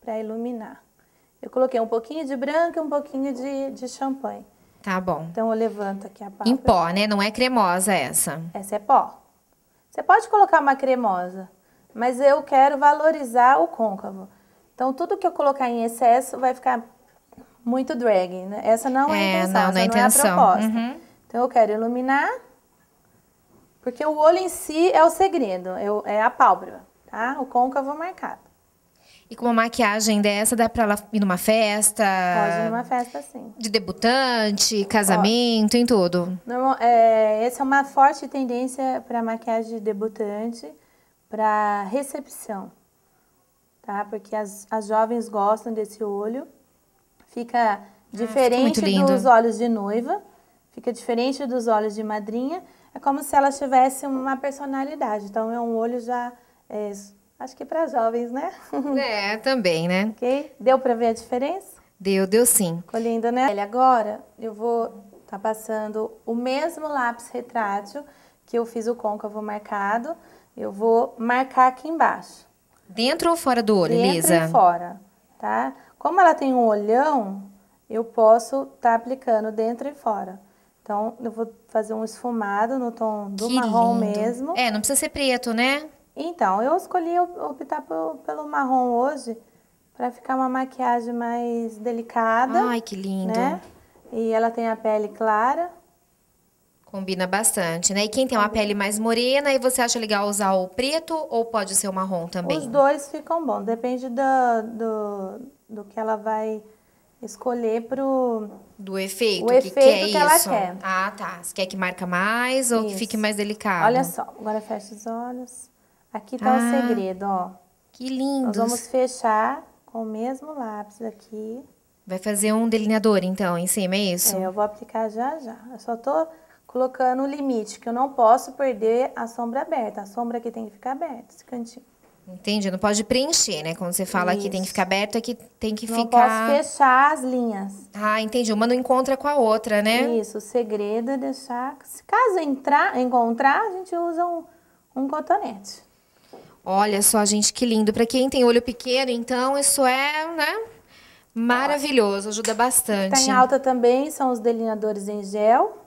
para iluminar. Eu coloquei um pouquinho de branco e um pouquinho de, de champanhe. Tá bom. Então eu levanto aqui a pálpebra. Em pó, né? Não é cremosa essa. Essa é pó. Você pode colocar uma cremosa, mas eu quero valorizar o côncavo. Então tudo que eu colocar em excesso vai ficar muito drag, né? Essa não é, é a intenção, não, não é, intenção. Não é a proposta. Uhum. Então eu quero iluminar, porque o olho em si é o segredo, eu, é a pálpebra, tá? O côncavo marcado. E com uma maquiagem dessa, dá pra ela ir numa festa? Pode ir numa festa, sim. De debutante, casamento, Ó, em tudo. Normal, é, essa é uma forte tendência para maquiagem de debutante, para recepção. Tá? Porque as, as jovens gostam desse olho. Fica diferente ah, fica dos olhos de noiva, fica diferente dos olhos de madrinha. É como se ela tivesse uma personalidade. Então, é um olho já é, Acho que para jovens, né? É, também, né? Ok? Deu para ver a diferença? Deu, deu sim. Colhendo, né? Agora eu vou tá passando o mesmo lápis retrátil que eu fiz o côncavo marcado. Eu vou marcar aqui embaixo. Dentro ou fora do olho, Dentro Dentro e fora, tá? Como ela tem um olhão, eu posso estar tá aplicando dentro e fora. Então, eu vou fazer um esfumado no tom do que marrom lindo. mesmo. É, não precisa ser preto, né? Então, eu escolhi optar pelo, pelo marrom hoje para ficar uma maquiagem mais delicada. Ai, que lindo. Né? E ela tem a pele clara. Combina bastante, né? E quem tem uma pele mais morena, e você acha legal usar o preto ou pode ser o marrom também? Os dois ficam bons, depende do, do, do que ela vai escolher pro... Do efeito, o que quer é que, ela isso. quer. Ah, tá. Você quer que marca mais ou isso. que fique mais delicado? Olha só, agora fecha os olhos. Aqui tá ah, o segredo, ó. Que lindo. Nós vamos fechar com o mesmo lápis aqui. Vai fazer um delineador, então, em cima, é isso? É, eu vou aplicar já, já. Eu só tô colocando o limite, que eu não posso perder a sombra aberta. A sombra aqui tem que ficar aberta, esse cantinho. Entendi, não pode preencher, né? Quando você fala isso. que tem que ficar aberto, é que tem que não ficar... Não posso fechar as linhas. Ah, entendi. Uma não encontra com a outra, né? Isso, o segredo é deixar... caso entrar, encontrar, a gente usa um, um cotonete. Olha só, gente, que lindo. Para quem tem olho pequeno, então, isso é, né? Maravilhoso, ajuda bastante. Tá em alta também, são os delineadores em gel.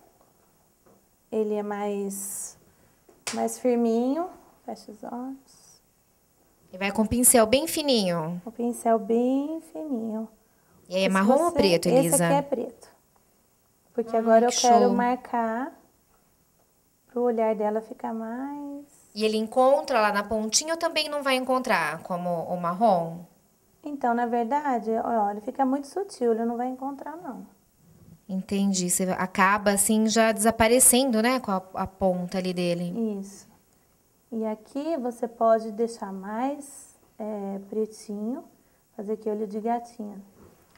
Ele é mais, mais firminho. Fecha os olhos. E vai com o pincel bem fininho. O pincel bem fininho. E aí, é marrom você... ou preto, Elisa? Esse aqui é preto. Porque agora eu show. quero marcar para o olhar dela ficar mais e ele encontra lá na pontinha ou também não vai encontrar, como o marrom? Então, na verdade, ó, ele fica muito sutil, ele não vai encontrar, não. Entendi. Você acaba assim já desaparecendo, né? Com a, a ponta ali dele. Isso. E aqui você pode deixar mais é, pretinho, fazer aqui olho de gatinha.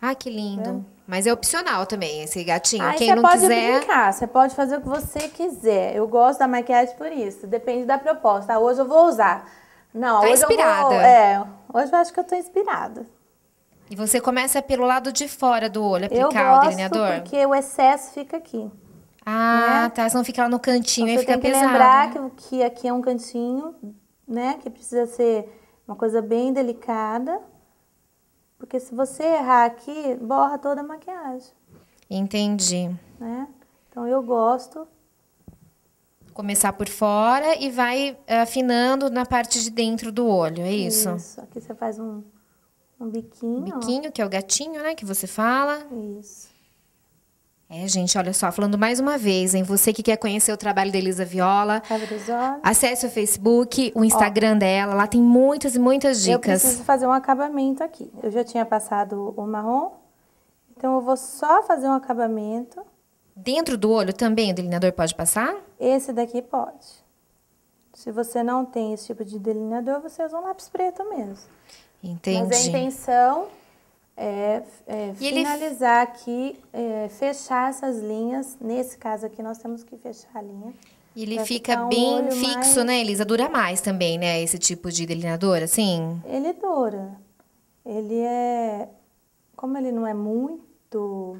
Ah, que lindo. É. Mas é opcional também esse gatinho. Aí Quem não quiser. Você pode brincar, você pode fazer o que você quiser. Eu gosto da maquiagem por isso. Depende da proposta. Ah, hoje eu vou usar. Não, tá hoje inspirada. eu vou. É, hoje eu acho que eu tô inspirada. E você começa pelo lado de fora do olho, aplicar eu gosto o delineador? Porque o excesso fica aqui. Ah, né? tá. Senão fica lá no cantinho e fica pesado. Tem que lembrar né? que, que aqui é um cantinho, né? Que precisa ser uma coisa bem delicada. Porque se você errar aqui, borra toda a maquiagem. Entendi. Né? Então eu gosto. Começar por fora e vai eh, afinando na parte de dentro do olho, é isso? Isso. Aqui você faz um, um biquinho. biquinho, ó. que é o gatinho, né? Que você fala. Isso. É, gente, olha só, falando mais uma vez, hein? Você que quer conhecer o trabalho da Elisa Viola, acesse o Facebook, o Instagram Ó, dela, lá tem muitas e muitas dicas. Eu preciso fazer um acabamento aqui. Eu já tinha passado o marrom, então eu vou só fazer um acabamento. Dentro do olho também o delineador pode passar? Esse daqui pode. Se você não tem esse tipo de delineador, você usa um lápis preto mesmo. Entendi. Mas a intenção é, é finalizar ele... aqui, é, fechar essas linhas. Nesse caso aqui, nós temos que fechar a linha. E ele fica um bem fixo, mais... né, Elisa? Dura mais também, né, esse tipo de delineador, assim? Ele dura. Ele é... Como ele não é muito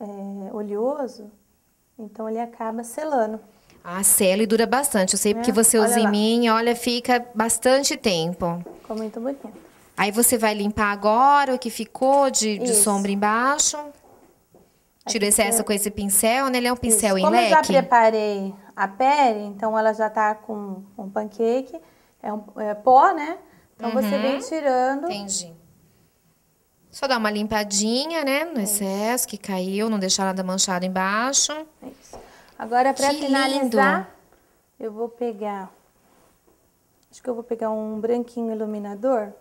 é, oleoso, então ele acaba selando. Ah, sela e dura bastante. Eu sei porque né? você olha usa lá. em mim, olha, fica bastante tempo. Ficou muito bonito. Aí você vai limpar agora o que ficou de, de sombra embaixo. Tira o excesso com esse pincel, né? Ele é um pincel Isso. em Como leque. Como eu já preparei a pele, então ela já tá com um pancake, é um é pó, né? Então uhum. você vem uhum. tirando. Entendi. Só dar uma limpadinha, né? No Isso. excesso que caiu, não deixar nada manchado embaixo. É isso. Agora, pra que finalizar, lindo. eu vou pegar... Acho que eu vou pegar um branquinho iluminador.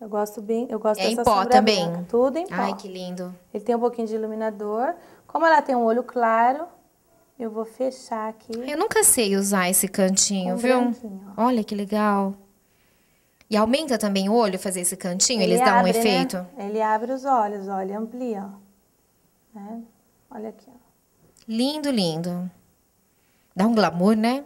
Eu gosto bem, eu gosto é dessa em pó também. Branca, tudo em pó. Ai, que lindo. Ele tem um pouquinho de iluminador. Como ela tem um olho claro, eu vou fechar aqui. Eu nunca sei usar esse cantinho, um viu? Olha que legal. E aumenta também o olho fazer esse cantinho? Ele Eles dão abre, um né? efeito? Né? Ele abre os olhos, olha, amplia. Né? Olha aqui, ó. Lindo, lindo. Dá um glamour, né?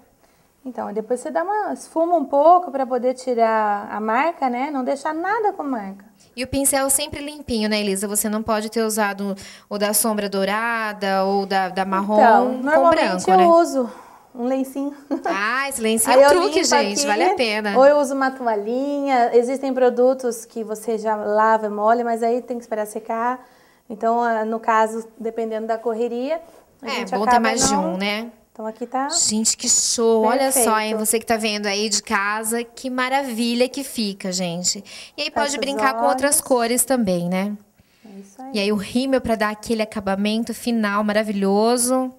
Então, depois você dá uma esfuma um pouco para poder tirar a marca, né? Não deixar nada com marca. E o pincel sempre limpinho, né, Elisa? Você não pode ter usado o da sombra dourada ou da, da marrom então, com normalmente eu né? uso um lencinho. Ah, esse lencinho é um truque, gente, aqui, vale a pena. Ou eu uso uma toalhinha. Existem produtos que você já lava e molha, mas aí tem que esperar secar. Então, ah, no caso, dependendo da correria, a é, gente bom ter mais de um, né? Então aqui tá. Gente, que show! Perfeito. Olha só, hein? Você que tá vendo aí de casa, que maravilha que fica, gente. E aí Fecha pode brincar com outras cores também, né? É isso aí. E aí o rímel para dar aquele acabamento final maravilhoso.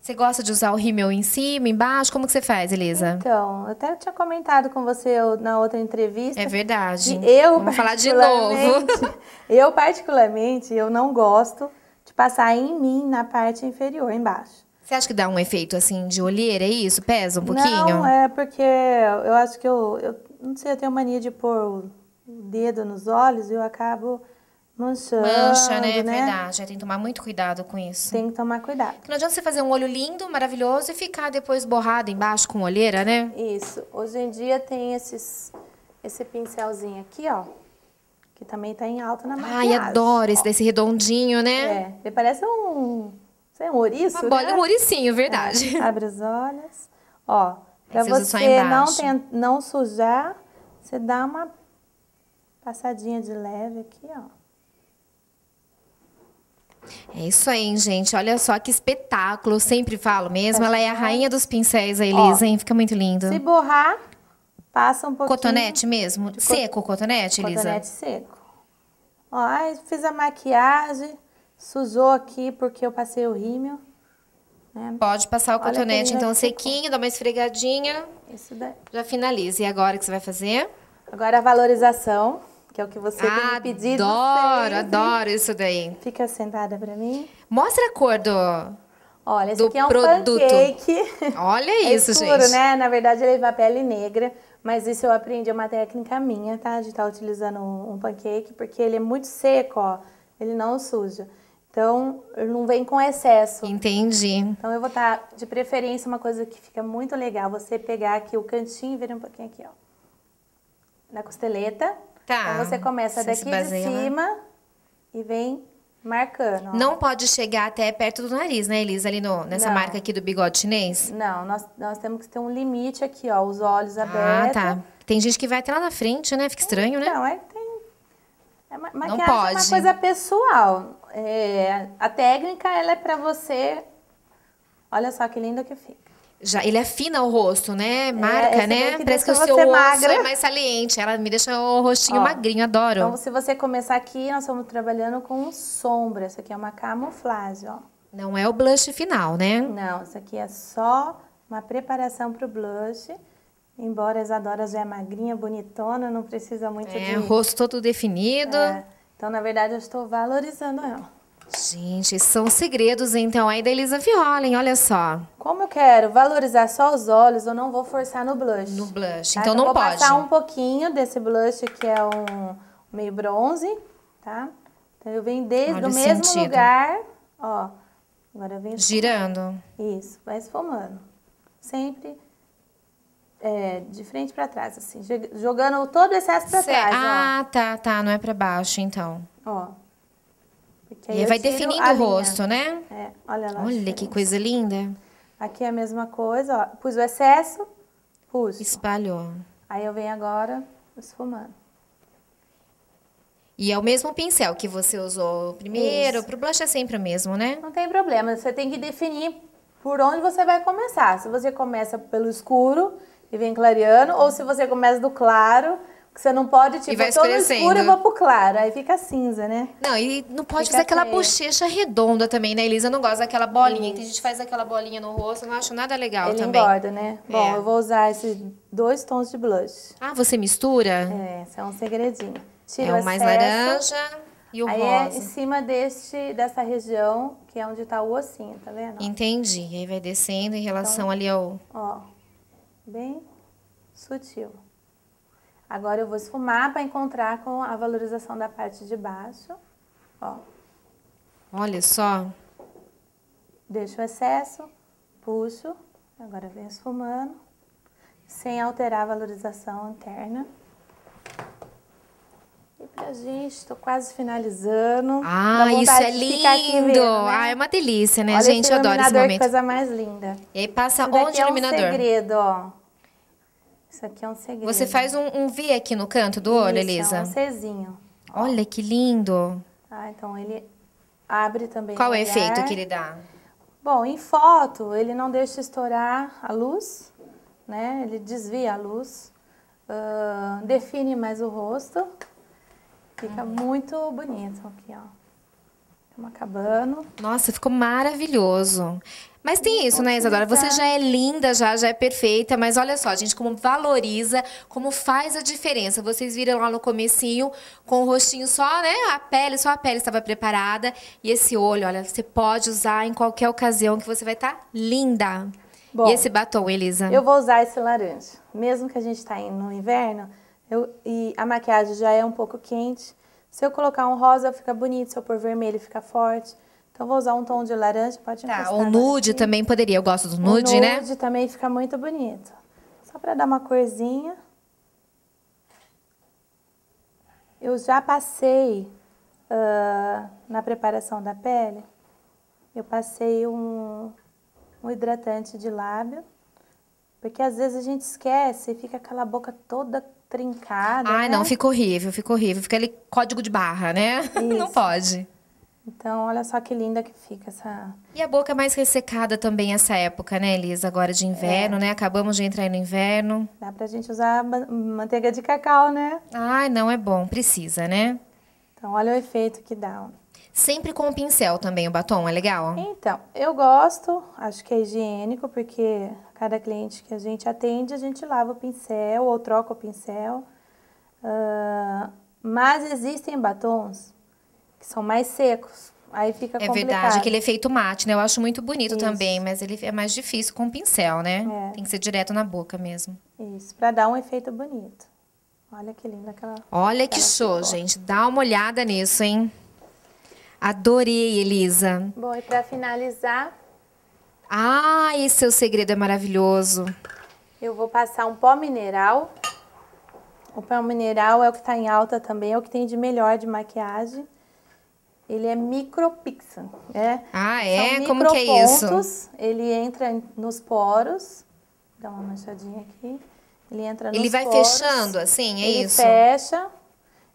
Você gosta de usar o rímel em cima, embaixo? Como que você faz, Elisa? Então, eu até tinha comentado com você na outra entrevista. É verdade. Eu, Vamos falar de novo. eu, particularmente, eu não gosto passar em mim, na parte inferior, embaixo. Você acha que dá um efeito assim de olheira, é isso? Pesa um pouquinho? Não, é porque eu acho que eu, eu não sei, eu tenho mania de pôr o dedo nos olhos e eu acabo manchando. Mancha, né? É né? verdade. É, tem que tomar muito cuidado com isso. Tem que tomar cuidado. Porque não adianta você fazer um olho lindo, maravilhoso e ficar depois borrado embaixo com olheira, né? Isso. Hoje em dia tem esses, esse pincelzinho aqui, ó que também está em alta na maquiagem. Ai, adoro esse desse redondinho, né? É, ele parece um, sei, um ouriço, Uma bola, né? um ouricinho, verdade. É, abre os olhos. Ó, para você não, tem, não sujar, você dá uma passadinha de leve aqui, ó. É isso aí, gente. Olha só que espetáculo. Eu sempre falo mesmo. Tá Ela é a rainha dos pincéis, a Elisa, ó, hein? Fica muito lindo. Se borrar, Passa um pouquinho. Cotonete mesmo? Seco o cotonete, Elisa? Cotonete seco. Ó, aí fiz a maquiagem, sujou aqui porque eu passei o rímel. Né? Pode passar o Olha cotonete, então, sequinho, dá uma esfregadinha. Isso daí. Já finaliza. E agora o que você vai fazer? Agora a valorização, que é o que você ah, tem me pedido. Adoro, sempre. adoro isso daí. Fica sentada pra mim. Mostra a cor do... Olha, esse do aqui é um produto. pancake. Olha é isso, escuro, gente. né? Na verdade, ele é a pele negra, mas isso eu aprendi, é uma técnica minha, tá? De estar tá utilizando um pancake, porque ele é muito seco, ó. Ele não suja. Então, não vem com excesso. Entendi. Então, eu vou estar, tá, de preferência, uma coisa que fica muito legal, você pegar aqui o cantinho e virar um pouquinho aqui, ó. Na costeleta. Tá. Então, você começa você daqui de né? cima e vem marcando. Não pode chegar até perto do nariz, né, Elisa? Ali no, nessa não. marca aqui do bigode chinês? Não, nós, nós temos que ter um limite aqui, ó. Os olhos ah, abertos. Ah, tá. Tem gente que vai até lá na frente, né? Fica estranho, né? então, né? Não, é que tem. É, maquiagem não pode. é uma coisa pessoal. É, a técnica, ela é pra você. Olha só que linda que fica já ele afina é o rosto, né? É, Marca, é, né? Parece que o seu rosto é mais saliente. Ela me deixa o rostinho Ó, magrinho, adoro. Então, se você começar aqui, nós estamos trabalhando com sombra. Isso aqui é uma camuflagem, ó. Não é o blush final, né? Não, isso aqui é só uma preparação para o blush. Embora as Isadora já é magrinha, bonitona, não precisa muito é, de... É, rosto todo definido. É. Então, na verdade, eu estou valorizando ela. Gente, são segredos, então, aí da Elisa Violen, olha só. Como eu quero valorizar só os olhos, eu não vou forçar no blush. No blush, tá? então, então não vou pode. Vou passar um pouquinho desse blush que é um meio bronze, tá? Então eu venho desde olha o mesmo sentido. lugar, ó. Agora eu venho... Assim. Girando. Isso, vai esfumando. Sempre... É, de frente para trás, assim, jogando todo o excesso para trás. Ah, tá, tá, não é para baixo, então. Ó, que é, aí e vai definindo o rosto, linha. né? É, olha lá. Olha que coisa linda. Aqui é a mesma coisa, ó. Pus o excesso, pus. Espalhou. Aí eu venho agora esfumando. E é o mesmo pincel que você usou primeiro, para blush é sempre o mesmo, né? Não tem problema, você tem que definir por onde você vai começar. Se você começa pelo escuro e vem clareando, ou se você começa do claro que você não pode, tipo, e eu tô no escuro e vou pro claro. Aí fica cinza, né? Não, e não pode fica fazer aquela feia. bochecha redonda também, né, Elisa? não gosta daquela bolinha. a gente faz aquela bolinha no rosto, não acho nada legal Ele também. engorda, né? É. Bom, eu vou usar esses dois tons de blush. Ah, você mistura? É, isso é um segredinho. Tira é o mais laranja e o aí é rosa. é em cima deste, dessa região, que é onde tá o ossinho, tá vendo? Entendi. E aí vai descendo em então, relação então, ali ao... Ó, bem sutil. Agora eu vou esfumar para encontrar com a valorização da parte de baixo. Ó. Olha só. Deixo o excesso, puxo, agora vem esfumando, sem alterar a valorização interna. E pra gente, estou quase finalizando. Ah, isso é lindo! Vendo, né? Ah, é uma delícia, né, Olha gente? Eu adoro esse momento. Que coisa mais linda. E aí passa bom onde o iluminador? É um segredo, ó. Isso aqui é um segredo. Você faz um, um V aqui no canto do olho, Isso, é Elisa? É um Czinho. Olha que lindo. Ah, então ele abre também. Qual é o efeito que ele dá? Bom, em foto, ele não deixa estourar a luz, né? Ele desvia a luz, uh, define mais o rosto. Fica uhum. muito bonito aqui, ó. Estamos acabando. Nossa, ficou maravilhoso. Mas tem isso, né, Isadora? Você já é linda, já, já é perfeita, mas olha só, gente, como valoriza, como faz a diferença. Vocês viram lá no comecinho, com o rostinho só, né? A pele, só a pele estava preparada. E esse olho, olha, você pode usar em qualquer ocasião que você vai estar tá linda. Bom, e esse batom, Elisa? Eu vou usar esse laranja. Mesmo que a gente está indo no inverno eu, e a maquiagem já é um pouco quente, se eu colocar um rosa fica bonito, se eu pôr vermelho fica forte. Então vou usar um tom de laranja, pode Tá, o nude aqui. também poderia, eu gosto do nude, né? O nude também fica muito bonito. Só para dar uma corzinha. Eu já passei uh, na preparação da pele, eu passei um, um hidratante de lábio, porque às vezes a gente esquece e fica aquela boca toda trincada. Ai, né? não, fica horrível, fica horrível. Fica ali código de barra, né? Isso. Não pode. Então, olha só que linda que fica essa. E a boca é mais ressecada também essa época, né, Elisa? Agora de inverno, é. né? Acabamos de entrar no inverno. Dá pra gente usar manteiga de cacau, né? Ai, não é bom, precisa, né? Então, olha o efeito que dá. Sempre com o pincel também, o batom, é legal? Então, eu gosto, acho que é higiênico, porque cada cliente que a gente atende, a gente lava o pincel ou troca o pincel. Uh, mas existem batons que são mais secos. Aí fica é complicado. É verdade, aquele efeito mate, né? Eu acho muito bonito Isso. também, mas ele é mais difícil com o pincel, né? É. Tem que ser direto na boca mesmo. Isso, para dar um efeito bonito. Olha que linda aquela. Olha que show, ficou. gente. Dá uma olhada nisso, hein? Adorei, Elisa. Bom, e para finalizar. Ah, esse seu segredo é maravilhoso. Eu vou passar um pó mineral. O pó mineral é o que está em alta também, é o que tem de melhor de maquiagem ele é micropixel. É, ah, é? Como que é isso? Ele entra nos poros. Dá uma manchadinha aqui. Ele entra nos Ele vai poros, fechando, assim, é ele isso? Ele fecha.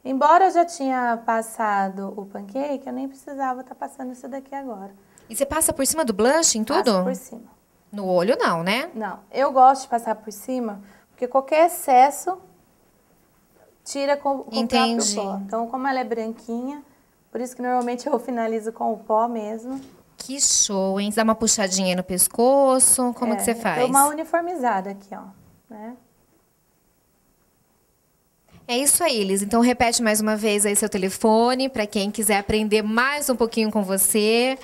Embora eu já tinha passado o pancake, eu nem precisava estar tá passando isso daqui agora. E você passa por cima do blush em tudo? Passa por cima. No olho não, né? Não. Eu gosto de passar por cima, porque qualquer excesso tira com, com Entendi. o próprio pó. Então, como ela é branquinha, por isso que normalmente eu finalizo com o pó mesmo. Que show, hein? Você dá uma puxadinha no pescoço, como é, que você faz? Dou uma uniformizada aqui, ó, né? É isso aí, Liz. Então repete mais uma vez aí seu telefone para quem quiser aprender mais um pouquinho com você,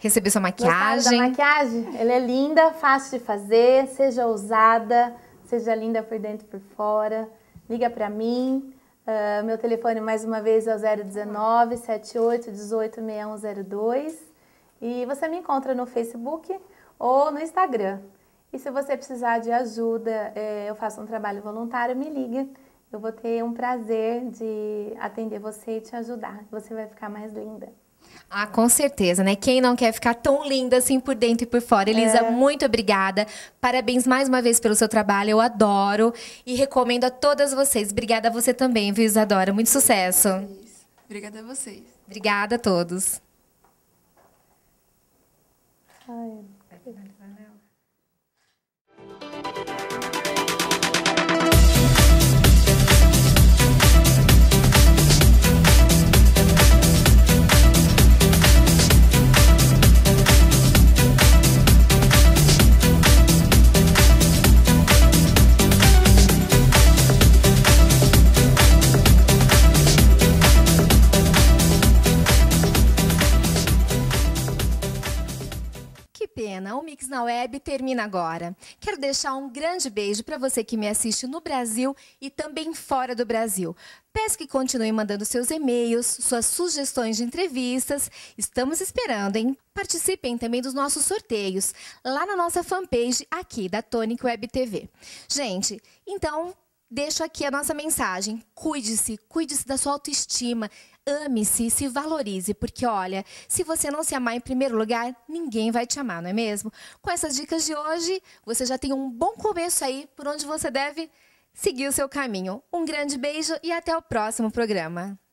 receber sua maquiagem. Gostaram da maquiagem? Ela é linda, fácil de fazer, seja ousada, seja linda por dentro e por fora. Liga para mim. Uh, meu telefone mais uma vez é o 019 78 18 6102. E você me encontra no Facebook ou no Instagram. E se você precisar de ajuda, é, eu faço um trabalho voluntário, me liga. Eu vou ter um prazer de atender você e te ajudar. Você vai ficar mais linda. Ah, com certeza, né? Quem não quer ficar tão linda assim por dentro e por fora? Elisa, é. muito obrigada. Parabéns mais uma vez pelo seu trabalho, eu adoro. E recomendo a todas vocês. Obrigada a você também, viu, Isadora? Muito sucesso. Obrigada a vocês. Obrigada a todos. Ai. pena, o Mix na Web termina agora. Quero deixar um grande beijo para você que me assiste no Brasil e também fora do Brasil. Peço que continue mandando seus e-mails, suas sugestões de entrevistas. Estamos esperando, hein? Participem também dos nossos sorteios lá na nossa fanpage aqui da Tonic Web TV. Gente, então deixo aqui a nossa mensagem. Cuide-se, cuide-se da sua autoestima ame-se e se valorize, porque olha, se você não se amar em primeiro lugar, ninguém vai te amar, não é mesmo? Com essas dicas de hoje, você já tem um bom começo aí por onde você deve seguir o seu caminho. Um grande beijo e até o próximo programa.